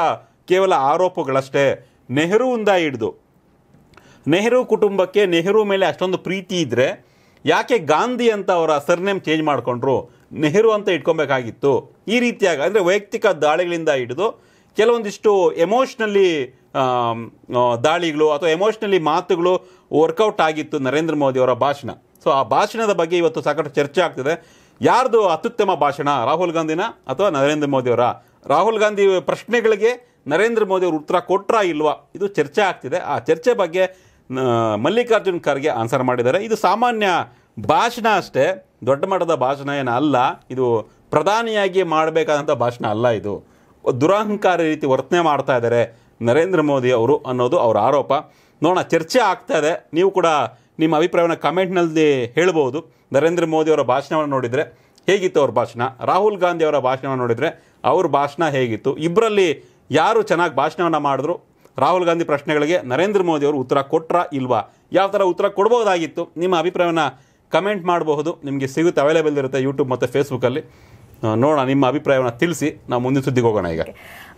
ಕೇವಲ ಆರೋಪಗಳಷ್ಟೇ ಇಂದ ಹಿಡಿದು ನೆಹರು ಕುಟುಂಬಕ್ಕೆ ನೆಹರು ಮೇಲೆ ಅಷ್ಟೊಂದು ಪ್ರೀತಿ ಇದ್ದರೆ ಯಾಕೆ ಗಾಂಧಿ ಅಂತ ಅವರ ಸರ್ನೇಮ್ ಚೇಂಜ್ ಮಾಡಿಕೊಂಡ್ರು ನೆಹರು ಅಂತ ಇಟ್ಕೊಬೇಕಾಗಿತ್ತು ಈ ರೀತಿಯಾಗಿ ಅಂದರೆ ವೈಯಕ್ತಿಕ ದಾಳಿಗಳಿಂದ ಹಿಡಿದು ಕೆಲವೊಂದಿಷ್ಟು ಎಮೋಷ್ನಲಿ ದಾಳಿಗಳು ಅಥವಾ ಎಮೋಷ್ನಲಿ ಮಾತುಗಳು ವರ್ಕೌಟ್ ಆಗಿತ್ತು ನರೇಂದ್ರ ಮೋದಿ ಅವರ ಭಾಷಣ ಸೊ ಆ ಭಾಷಣದ ಬಗ್ಗೆ ಇವತ್ತು ಸಾಕಷ್ಟು ಚರ್ಚೆ ಆಗ್ತದೆ ಯಾರ್ದು ಅತ್ಯುತ್ತಮ ಭಾಷಣ ರಾಹುಲ್ ಗಾಂಧಿನ ಅಥವಾ ನರೇಂದ್ರ ಮೋದಿಯವರ ರಾಹುಲ್ ಗಾಂಧಿ ಪ್ರಶ್ನೆಗಳಿಗೆ ನರೇಂದ್ರ ಅವರು ಉತ್ತರ ಕೊಟ್ರಾ ಇಲ್ವಾ ಇದು ಚರ್ಚೆ ಆಗ್ತಿದೆ ಆ ಚರ್ಚೆ ಬಗ್ಗೆ ಮಲ್ಲಿಕಾರ್ಜುನ್ ಖರ್ಗೆ ಆನ್ಸರ್ ಮಾಡಿದ್ದಾರೆ ಇದು ಸಾಮಾನ್ಯ ಭಾಷಣ ಅಷ್ಟೇ ದೊಡ್ಡ ಮಟ್ಟದ ಭಾಷಣ ಏನು ಅಲ್ಲ ಇದು ಪ್ರಧಾನಿಯಾಗಿ ಮಾಡಬೇಕಾದಂಥ ಭಾಷಣ ಅಲ್ಲ ಇದು ದುರಹಂಕಾರ ರೀತಿ ವರ್ತನೆ ಮಾಡ್ತಾ ಇದ್ದಾರೆ ನರೇಂದ್ರ ಮೋದಿ ಅವರು ಅನ್ನೋದು ಅವರ ಆರೋಪ ನೋಡೋಣ ಚರ್ಚೆ ಆಗ್ತಾ ಇದೆ ನೀವು ಕೂಡ ನಿಮ್ಮ ಅಭಿಪ್ರಾಯವನ್ನು ಕಮೆಂಟ್ನಲ್ಲಿ ಹೇಳ್ಬೋದು ನರೇಂದ್ರ ಮೋದಿ ಅವರ ಭಾಷಣವನ್ನು ನೋಡಿದರೆ ಹೇಗಿತ್ತು ಅವ್ರ ಭಾಷಣ ರಾಹುಲ್ ಗಾಂಧಿ ಅವರ ಭಾಷಣವನ್ನು ನೋಡಿದರೆ ಅವ್ರ ಭಾಷಣ ಹೇಗಿತ್ತು ಇಬ್ಬರಲ್ಲಿ ಯಾರು ಚೆನ್ನಾಗಿ ಭಾಷಣವನ್ನು ಮಾಡಿದ್ರು ರಾಹುಲ್ ಗಾಂಧಿ ಪ್ರಶ್ನೆಗಳಿಗೆ ನರೇಂದ್ರ ಮೋದಿ ಅವರು ಉತ್ತರ ಕೊಟ್ರಾ ಇಲ್ವಾ ಯಾವ ಥರ ಉತ್ತರ ಕೊಡ್ಬೋದಾಗಿತ್ತು ನಿಮ್ಮ ಅಭಿಪ್ರಾಯವನ್ನು ಕಮೆಂಟ್ ಮಾಡಬಹುದು ನಿಮಗೆ ಸಿಗುತ್ತೆ ಅವೈಲೇಬಲ್ ಇರುತ್ತೆ ಯೂಟ್ಯೂಬ್ ಮತ್ತು ಫೇಸ್ಬುಕ್ಕಲ್ಲಿ ನೋಡೋಣ ನಿಮ್ಮ ಅಭಿಪ್ರಾಯವನ್ನು ತಿಳಿಸಿ ನಾವು ಮುಂದಿನ ಸುದ್ದಿಗೆ ಹೋಗೋಣ ಈಗ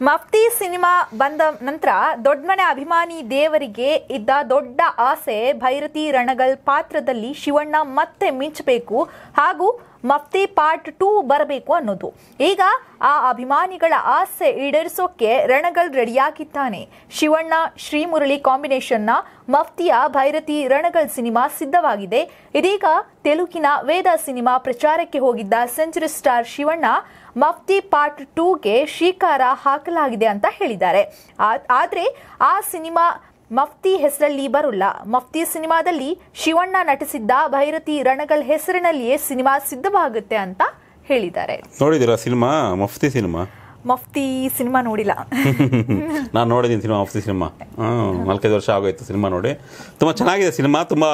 ಮಫ್ತಿ ಸಿನಿಮಾ ಬಂದ ನಂತರ ದೊಡ್ಡ ಮನೆ ಅಭಿಮಾನಿ ದೇವರಿಗೆ ಇದ್ದ ದೊಡ್ಡ ಆಸೆ ಭೈರತಿ ರಣಗಲ್ ಪಾತ್ರದಲ್ಲಿ ಶಿವಣ್ಣ ಮತ್ತೆ ಮಿಂಚಬೇಕು ಹಾಗೂ ಮಫ್ತಿ ಪಾರ್ಟ್ ಟೂ ಬರಬೇಕು ಅನ್ನೋದು ಈಗ ಆ ಅಭಿಮಾನಿಗಳ ಆಸೆ ಈಡೇರಿಸೋಕೆ ರಣಗಲ್ ರೆಡಿಯಾಗಿದ್ದಾನೆ ಶಿವಣ್ಣ ಶ್ರೀಮುರಳಿ ಕಾಂಬಿನೇಷನ್ನ ಮಫ್ತಿಯ ಭೈರತಿ ರಣಗಲ್ ಸಿನಿಮಾ ಸಿದ್ಧವಾಗಿದೆ ಇದೀಗ ತೆಲುಗಿನ ವೇದ ಸಿನಿಮಾ ಪ್ರಚಾರಕ್ಕೆ ಹೋಗಿದ್ದ century star Shivanna Mufti part ಟೂಗೆ ಶ್ರೀಕಾರ ಹಾಕಲಾಗಿದೆ ಅಂತ ಹೇಳಿದ್ದಾರೆ ಆದರೆ ಆ ಸಿನಿಮಾ ಮಫ್ತಿ ಹೆಸರಲ್ಲಿ ಬರುಲ್ಲ ಮಫ್ತಿ ಸಿನಿಮಾದಲ್ಲಿ ಶಿವಣ್ಣ ನಟಿಸಿದ್ದ ಭೈರತಿ ರಣಗಲ್ ಹೆಸರಿನಲ್ಲಿಯೇ ಸಿನಿಮಾ ಸಿದ್ಧವಾಗುತ್ತೆ ಅಂತ ಹೇಳಿದ್ದಾರೆ ನೋಡಿದಿರಾ cinema Mufti cinema Mufti cinema ನೋಡಿಲ್ಲ ನಾನು ನೋಡಿದ್ದೀನಿ ಸಿನಿಮಾ ಮಫ್ತಿ ಸಿನಿಮಾ ನಾಲ್ಕೈದು ವರ್ಷ ಆಗೋಯ್ತು ಸಿನಿಮಾ ನೋಡಿ ತುಂಬ ಚೆನ್ನಾಗಿದೆ ಸಿನಿಮಾ ತುಂಬ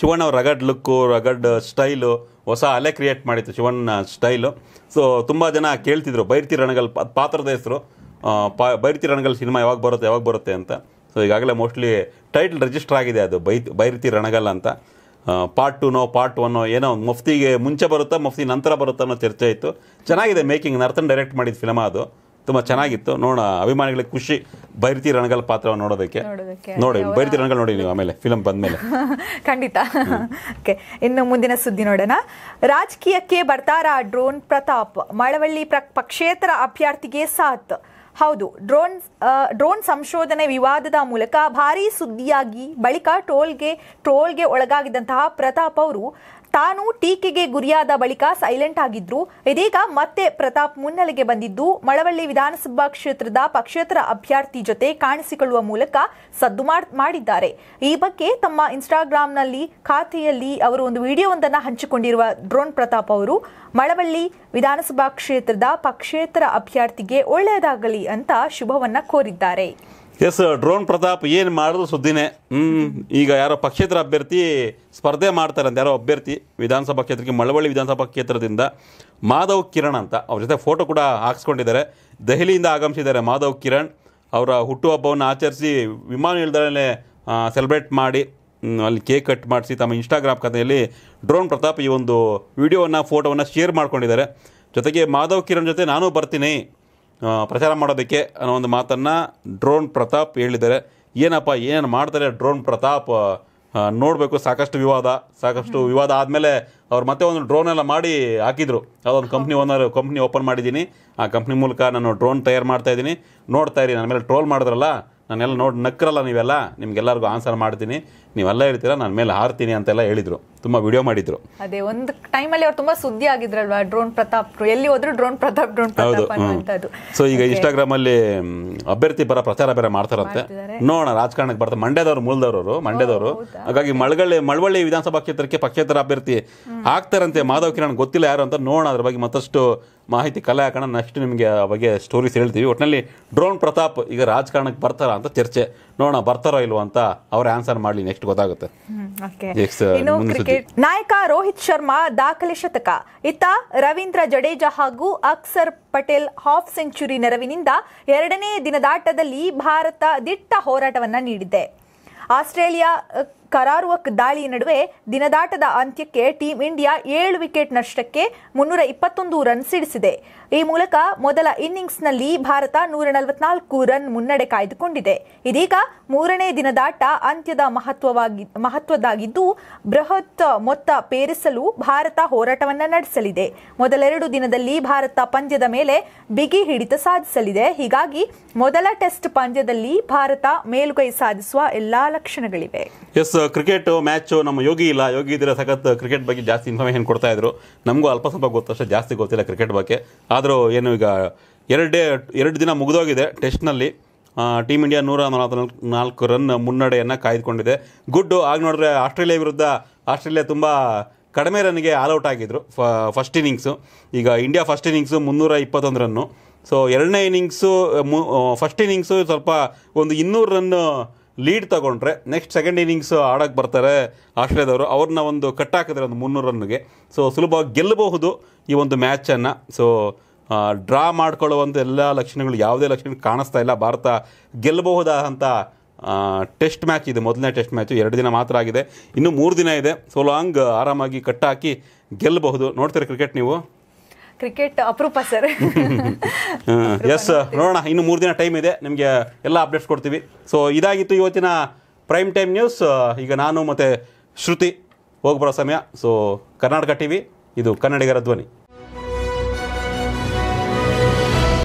ಶಿವಣ್ಣ ಅವ್ರ ರಗಡ್ ಲುಕ್ಕು ರಗಡ್ ಸ್ಟೈಲು ಹೊಸ ಅಲೆ ಕ್ರಿಯೇಟ್ ಮಾಡಿತ್ತು ಶಿವಣ್ಣ ಸ್ಟೈಲು ಸೊ ತುಂಬ ಜನ ಕೇಳ್ತಿದ್ರು ಬೈರ್ತಿ ರಣಗಲ್ ಪಾತ್ರದ ಹೆಸರು ಪಾ ಬೈರ್ತಿ ರಣಗಲ್ ಸಿನಿಮಾ ಯಾವಾಗ ಬರುತ್ತೆ ಯಾವಾಗ ಬರುತ್ತೆ ಅಂತ ಸೊ ಈಗಾಗಲೇ ಮೋಸ್ಟ್ಲಿ ಟೈಟಲ್ ರಿಜಿಸ್ಟರ್ ಆಗಿದೆ ಅದು ಬೈ ಬೈರತಿ ರಣಗಲ್ ಅಂತ ಪಾರ್ಟ್ ಟೂನೋ ಪಾರ್ಟ್ ಒನ್ನೋ ಏನೋ ಒಂದು ಮುಫ್ತಿಗೆ ಮುಂಚೆ ಬರುತ್ತಾ ಮುಫ್ತಿ ನಂತರ ಬರುತ್ತಾ ಅನ್ನೋ ಚರ್ಚೆ ಇತ್ತು ಚೆನ್ನಾಗಿದೆ ಮೇಕಿಂಗ್ ನರ್ತನ್ ಡೈರೆಕ್ಟ್ ಮಾಡಿದ ಫಿಲಮ ಅದು ತುಂಬ ಚೆನ್ನಾಗಿತ್ತು ನೋಡ ಅಭಿಮಾನಿಗಳಿಗೆ ಖುಷಿ ಬೈರತಿ ರಣಗಲ್ ಪಾತ್ರವನ್ನು ನೋಡೋದಕ್ಕೆ ನೋಡಿ ಬೈರತಿ ರಣಗಲ್ ನೋಡಿ ನೀವು ಆಮೇಲೆ ಬಂದ ಮೇಲೆ ಖಂಡಿತ ಓಕೆ ಇನ್ನು ಮುಂದಿನ ಸುದ್ದಿ ನೋಡೋಣ ರಾಜಕೀಯಕ್ಕೆ ಬರ್ತಾರ ಡ್ರೋನ್ ಪ್ರತಾಪ್ ಮಳವಳ್ಳಿ ಪಕ್ಷೇತರ ಅಭ್ಯರ್ಥಿಗೆ ಸಾಥ್ ಹೌದು ಡ್ರೋನ್ ಡ್ರೋನ್ ಸಂಶೋಧನೆ ವಿವಾದದ ಮೂಲಕ ಭಾರಿ ಸುದ್ದಿಯಾಗಿ ಬಳಿಕ ಟೋಲ್ಗೆ ಟ್ರೋಲ್ಗೆ ಒಳಗಾಗಿದ್ದಂತಹ ಪ್ರತಾಪ್ ಅವರು ತಾನು ಟೀಕೆಗೆ ಗುರಿಯಾದ ಬಳಿಕ ಸೈಲೆಂಟ್ ಆಗಿದ್ರು ಇದೀಗ ಮತ್ತೆ ಪ್ರತಾಪ್ ಮುನ್ನೆಲೆಗೆ ಬಂದಿದ್ದು ಮಳವಳ್ಳಿ ವಿಧಾನಸಭಾ ಕ್ಷೇತ್ರದ ಪಕ್ಷೇತರ ಅಭ್ಯರ್ಥಿ ಜೊತೆ ಕಾಣಿಸಿಕೊಳ್ಳುವ ಮೂಲಕ ಸದ್ದು ಮಾಡಿದ್ದಾರೆ ಈ ಬಗ್ಗೆ ತಮ್ಮ ಇನ್ಸ್ಟಾಗ್ರಾಂನಲ್ಲಿ ಖಾತೆಯಲ್ಲಿ ಅವರು ಒಂದು ವಿಡಿಯೋವೊಂದನ್ನು ಹಂಚಿಕೊಂಡಿರುವ ಡ್ರೋನ್ ಪ್ರತಾಪ್ ಅವರು ಮಳವಳ್ಳಿ ವಿಧಾನಸಭಾ ಕ್ಷೇತ್ರದ ಪಕ್ಷೇತರ ಅಭ್ಯರ್ಥಿಗೆ ಒಳ್ಳೆಯದಾಗಲಿ ಅಂತ ಶುಭವನ್ನ ಕೋರಿದ್ದಾರೆ ಎಸ್ ಡ್ರೋನ್ ಪ್ರತಾಪ್ ಏನು ಮಾಡಿದ್ರು ಸುದ್ದಿನೇ ಹ್ಞೂ ಈಗ ಯಾರೋ ಪಕ್ಷೇತರ ಅಭ್ಯರ್ಥಿ ಸ್ಪರ್ಧೆ ಮಾಡ್ತಾರೆ ಅಂತ ಯಾರೋ ಅಭ್ಯರ್ಥಿ ವಿಧಾನಸಭಾ ಕ್ಷೇತ್ರಕ್ಕೆ ಮಳವಳ್ಳಿ ವಿಧಾನಸಭಾ ಕ್ಷೇತ್ರದಿಂದ ಮಾಧವ್ ಕಿರಣ್ ಅಂತ ಅವ್ರ ಜೊತೆ ಫೋಟೋ ಕೂಡ ಹಾಕ್ಸ್ಕೊಂಡಿದ್ದಾರೆ ದೆಹಲಿಯಿಂದ ಆಗಮಿಸಿದ್ದಾರೆ ಮಾಧವ್ ಕಿರಣ್ ಅವರ ಹುಟ್ಟುಹಬ್ಬವನ್ನು ಆಚರಿಸಿ ವಿಮಾನ ನಿಲ್ದಾಣದಲ್ಲೇ ಸೆಲೆಬ್ರೇಟ್ ಮಾಡಿ ಅಲ್ಲಿ ಕೇಕ್ ಕಟ್ ಮಾಡಿಸಿ ತಮ್ಮ ಇನ್ಸ್ಟಾಗ್ರಾಮ್ ಖಾತೆಯಲ್ಲಿ ಡ್ರೋನ್ ಪ್ರತಾಪ್ ಈ ಒಂದು ವಿಡಿಯೋವನ್ನು ಫೋಟೋವನ್ನು ಶೇರ್ ಮಾಡ್ಕೊಂಡಿದ್ದಾರೆ ಜೊತೆಗೆ ಮಾಧವ್ ಕಿರಣ್ ಜೊತೆ ನಾನು ಬರ್ತೀನಿ ಪ್ರಚಾರ ಮಾಡೋದಕ್ಕೆ ಅನ್ನೋ ಒಂದು ಮಾತನ್ನು ಡ್ರೋನ್ ಪ್ರತಾಪ್ ಹೇಳಿದ್ದಾರೆ ಏನಪ್ಪ ಏನು ಮಾಡ್ತಾರೆ ಡ್ರೋನ್ ಪ್ರತಾಪ್ ನೋಡಬೇಕು ಸಾಕಷ್ಟು ವಿವಾದ ಸಾಕಷ್ಟು ವಿವಾದ ಆದಮೇಲೆ ಅವ್ರು ಮತ್ತೆ ಒಂದು ಡ್ರೋನ್ ಎಲ್ಲ ಮಾಡಿ ಹಾಕಿದ್ರು ಅದೊಂದು ಕಂಪ್ನಿ ಓನರ್ ಕಂಪ್ನಿ ಓಪನ್ ಮಾಡಿದ್ದೀನಿ ಆ ಕಂಪ್ನಿ ಮೂಲಕ ನಾನು ಡ್ರೋನ್ ತಯಾರು ಮಾಡ್ತಾಯಿದ್ದೀನಿ ನೋಡ್ತಾ ಇರಿ ನನ್ನ ಮೇಲೆ ಟ್ರೋಲ್ ಮಾಡಿದ್ರಲ್ಲ ನಾನೆಲ್ಲ ನೋಡಿ ನಕ್ಕರಲ್ಲ ನೀವೆಲ್ಲ ನಿಮ್ಗೆಲ್ಲರಿಗೂ ಆನ್ಸರ್ ಮಾಡ್ತೀನಿ ನೀವೆಲ್ಲ ಹೇಳ್ತೀರಾ ನನ್ನ ಮೇಲೆ ಹಾರ್ತೀನಿ ಅಂತೆಲ್ಲ ಹೇಳಿದ್ರು ತುಂಬ ವಿಡಿಯೋ ಮಾಡಿದ್ರು ಅದೇ ಒಂದು ಟೈಮಲ್ಲಿ ಅವ್ರು ತುಂಬಾ ಸುದ್ದಿ ಆಗಿದ್ರಲ್ವಾ ಡ್ರೋನ್ ಪ್ರತಾಪ್ ಎಲ್ಲಿ ಹೋದ್ರು ಡ್ರೋನ್ ಪ್ರತಾಪ್ ಡ್ರೋನ್ ಹೌದು ಸೊ ಈಗ ಇನ್ಸ್ಟಾಗ್ರಾಮ್ ಅಲ್ಲಿ ಅಭ್ಯರ್ಥಿ ಪರ ಪ್ರಚಾರ ಬೇರೆ ಮಾಡ್ತಾರಂತೆ ನೋಡೋಣ ರಾಜಕಾರಣಕ್ಕೆ ಬರ್ತಾರೆ ಮಂಡ್ಯದವರು ಮೂಲದವರು ಮಂಡ್ಯದವರು ಹಾಗಾಗಿ ಮಳಗಳ್ಳಿ ಮಳವಳ್ಳಿ ವಿಧಾನಸಭಾ ಕ್ಷೇತ್ರಕ್ಕೆ ಪಕ್ಷೇತರ ಅಭ್ಯರ್ಥಿ ಆಗ್ತಾರಂತೆ ಮಾಧವ್ ಕಿರಣ್ ಗೊತ್ತಿಲ್ಲ ಯಾರು ಅಂತ ನೋಡೋಣ ಅದ್ರ ಬಗ್ಗೆ ಮತ್ತಷ್ಟು ಮಾಹಿತಿ ಕಲೆ ಹಾಕೋಣ ನೆಕ್ಸ್ಟ್ ನಿಮಗೆ ಆ ಬಗ್ಗೆ ಸ್ಟೋರೀಸ್ ಹೇಳ್ತೀವಿ ಒಟ್ಟಿನಲ್ಲಿ ಡ್ರೋನ್ ಪ್ರತಾಪ್ ಈಗ ರಾಜಕಾರಣಕ್ಕೆ ಬರ್ತಾರ ಅಂತ ಚರ್ಚೆ ನೋಡೋಣ ಬರ್ತಾರೋ ಇಲ್ವೋ ಅಂತ ಅವ್ರ ಆನ್ಸರ್ ಮಾಡಲಿ ನೆಕ್ಸ್ಟ್ ಗೊತ್ತಾಗುತ್ತೆ ನಾಯಕ ರೋಹಿತ್ ಶರ್ಮಾ ದಾಖಲೆ ಶತಕ ಇತ್ತ ರವೀಂದ್ರ ಜಡೇಜಾ ಹಾಗೂ ಅಕ್ಸರ್ ಪಟೇಲ್ ಹಾಫ್ ಸೆಂಚುರಿ ನೆರವಿನಿಂದ ಎರಡನೇ ದಿನದಾಟದಲ್ಲಿ ಭಾರತ ದಿಟ್ಟ ಹೋರಾಟವನ್ನ ನೀಡಿದೆ ಆಸ್ಟ್ರೇಲಿಯಾ ಕರಾರುವಕ್ ದಾಳಿ ನಡುವೆ ದಿನದಾಟದ ಅಂತ್ಯಕ್ಕೆ ಟೀಂ ಇಂಡಿಯಾ ಏಳು ವಿಕೆಟ್ ನಷ್ಟಕ್ಕೆ ಮುನ್ನೂರ ಇಪ್ಪತ್ತೊಂದು ರನ್ ಸಿಡಿಸಿದೆ ಈ ಮೂಲಕ ಮೊದಲ ಇನ್ನಿಂಗ್ಸ್ನಲ್ಲಿ ಭಾರತ ನೂರ ನಲವತ್ನಾಲ್ಕು ರನ್ ಮುನ್ನಡೆ ಕಾಯ್ದುಕೊಂಡಿದೆ ಇದೀಗ ಮೂರನೇ ದಿನದಾಟ ಅಂತ್ಯದ ಮಹತ್ವವಾಗಿ ಮಹತ್ವದಾಗಿದ್ದು ಬೃಹತ್ ಮೊತ್ತ ಪೇರಿಸಲು ಭಾರತ ಹೋರಾಟವನ್ನು ನಡೆಸಲಿದೆ ಮೊದಲೆರಡು ದಿನದಲ್ಲಿ ಭಾರತ ಪಂದ್ಯದ ಮೇಲೆ ಬಿಗಿ ಹಿಡಿತ ಸಾಧಿಸಲಿದೆ ಹೀಗಾಗಿ ಮೊದಲ ಟೆಸ್ಟ್ ಪಂದ್ಯದಲ್ಲಿ ಭಾರತ ಮೇಲುಗೈ ಸಾಧಿಸುವ ಎಲ್ಲಾ ಲಕ್ಷಣಗಳಿವೆ ಎಸ್ ಕ್ರಿಕೆಟ್ ಮ್ಯಾಚ್ ನಮ್ಮ ಯೋಗಿ ಇಲ್ಲ ಯೋಗಿ ಇದ್ರೆ ಸಖತ್ ಕ್ರಿಕೆಟ್ ಬಗ್ಗೆ ಜಾಸ್ತಿ ಇನ್ಫಾರ್ಮೇಶನ್ ಕೊಡ್ತಾ ಇದ್ರು ನಮಗೂ ಅಲ್ಪ ಸ್ವಲ್ಪ ಗೊತ್ತಷ್ಟೇ ಜಾಸ್ತಿ ಗೊತ್ತಿಲ್ಲ ಕ್ರಿಕೆಟ್ ಬಗ್ಗೆ ಆದರೂ ಏನು ಈಗ ಎರಡು ಡೇ ಎರಡು ದಿನ ಮುಗಿದೋಗಿದೆ ಟೆಸ್ಟ್ನಲ್ಲಿ ಟೀಮ್ ಇಂಡಿಯಾ ನೂರ ನಲ್ವತ್ತು ನಾಲ್ಕು ರನ್ ಮುನ್ನಡೆಯನ್ನು ಕಾಯ್ದುಕೊಂಡಿದೆ ಗುಡ್ಡು ಆಗ ನೋಡಿದ್ರೆ ಆಸ್ಟ್ರೇಲಿಯಾ ವಿರುದ್ಧ ಆಸ್ಟ್ರೇಲಿಯಾ ತುಂಬ ಕಡಿಮೆ ರನ್ಗೆ ಆಲ್ಔಟ್ ಆಗಿದ್ದರು ಫಸ್ಟ್ ಇನ್ನಿಂಗ್ಸು ಈಗ ಇಂಡಿಯಾ ಫಸ್ಟ್ ಇನ್ನಿಂಗ್ಸು ಮುನ್ನೂರ ಇಪ್ಪತ್ತೊಂದು ರನ್ನು ಸೊ ಎರಡನೇ ಇನ್ನಿಂಗ್ಸು ಮು ಫಸ್ಟ್ ಇನ್ನಿಂಗ್ಸು ಸ್ವಲ್ಪ ಒಂದು ಇನ್ನೂರು ರನ್ನು ಲೀಡ್ ತಗೊಂಡ್ರೆ ನೆಕ್ಸ್ಟ್ ಸೆಕೆಂಡ್ ಇನ್ನಿಂಗ್ಸು ಆಡೋಕ್ಕೆ ಬರ್ತಾರೆ ಆಸ್ಟ್ರೇಲಿಯಾದವರು ಅವ್ರನ್ನ ಒಂದು ಕಟ್ ಹಾಕಿದ್ರೆ ಒಂದು ಮುನ್ನೂರು ರನ್ಗೆ ಸೊ ಸುಲಭವಾಗಿ ಗೆಲ್ಲಬಹುದು ಈ ಒಂದು ಮ್ಯಾಚನ್ನು ಸೊ ಡ್ರಾ ಮಾಡ್ಕೊಳ್ಳುವಂಥ ಎಲ್ಲ ಲಕ್ಷಣಗಳು ಯಾವುದೇ ಲಕ್ಷಣ ಕಾಣಿಸ್ತಾ ಇಲ್ಲ ಭಾರತ ಗೆಲ್ಲಬಹುದಾ ಅಂತ ಟೆಸ್ಟ್ ಮ್ಯಾಚ್ ಇದೆ ಮೊದಲನೇ ಟೆಸ್ಟ್ ಮ್ಯಾಚು ಎರಡು ದಿನ ಮಾತ್ರ ಆಗಿದೆ ಇನ್ನು ಮೂರು ದಿನ ಇದೆ ಸೊ ಲಾಂಗ್ ಆರಾಮಾಗಿ ಕಟ್ಟಾಕಿ ಗೆಲ್ಲಬಹುದು ನೋಡ್ತೀರಿ ಕ್ರಿಕೆಟ್ ನೀವು ಕ್ರಿಕೆಟ್ ಅಪರೂಪ ಸರ್ ಎಸ್ ನೋಡೋಣ ಇನ್ನು ಮೂರು ದಿನ ಟೈಮ್ ಇದೆ ನಿಮಗೆ ಎಲ್ಲ ಅಪ್ಡೇಟ್ಸ್ ಕೊಡ್ತೀವಿ ಸೊ ಇದಾಗಿತ್ತು ಇವತ್ತಿನ ಪ್ರೈಮ್ ಟೈಮ್ ನ್ಯೂಸ್ ಈಗ ನಾನು ಮತ್ತು ಶ್ರುತಿ ಹೋಗ್ಬರೋ ಸಮಯ ಸೊ ಕರ್ನಾಟಕ ಟಿ ವಿ ಇದು ಕನ್ನಡಿಗರ ಧ್ವನಿ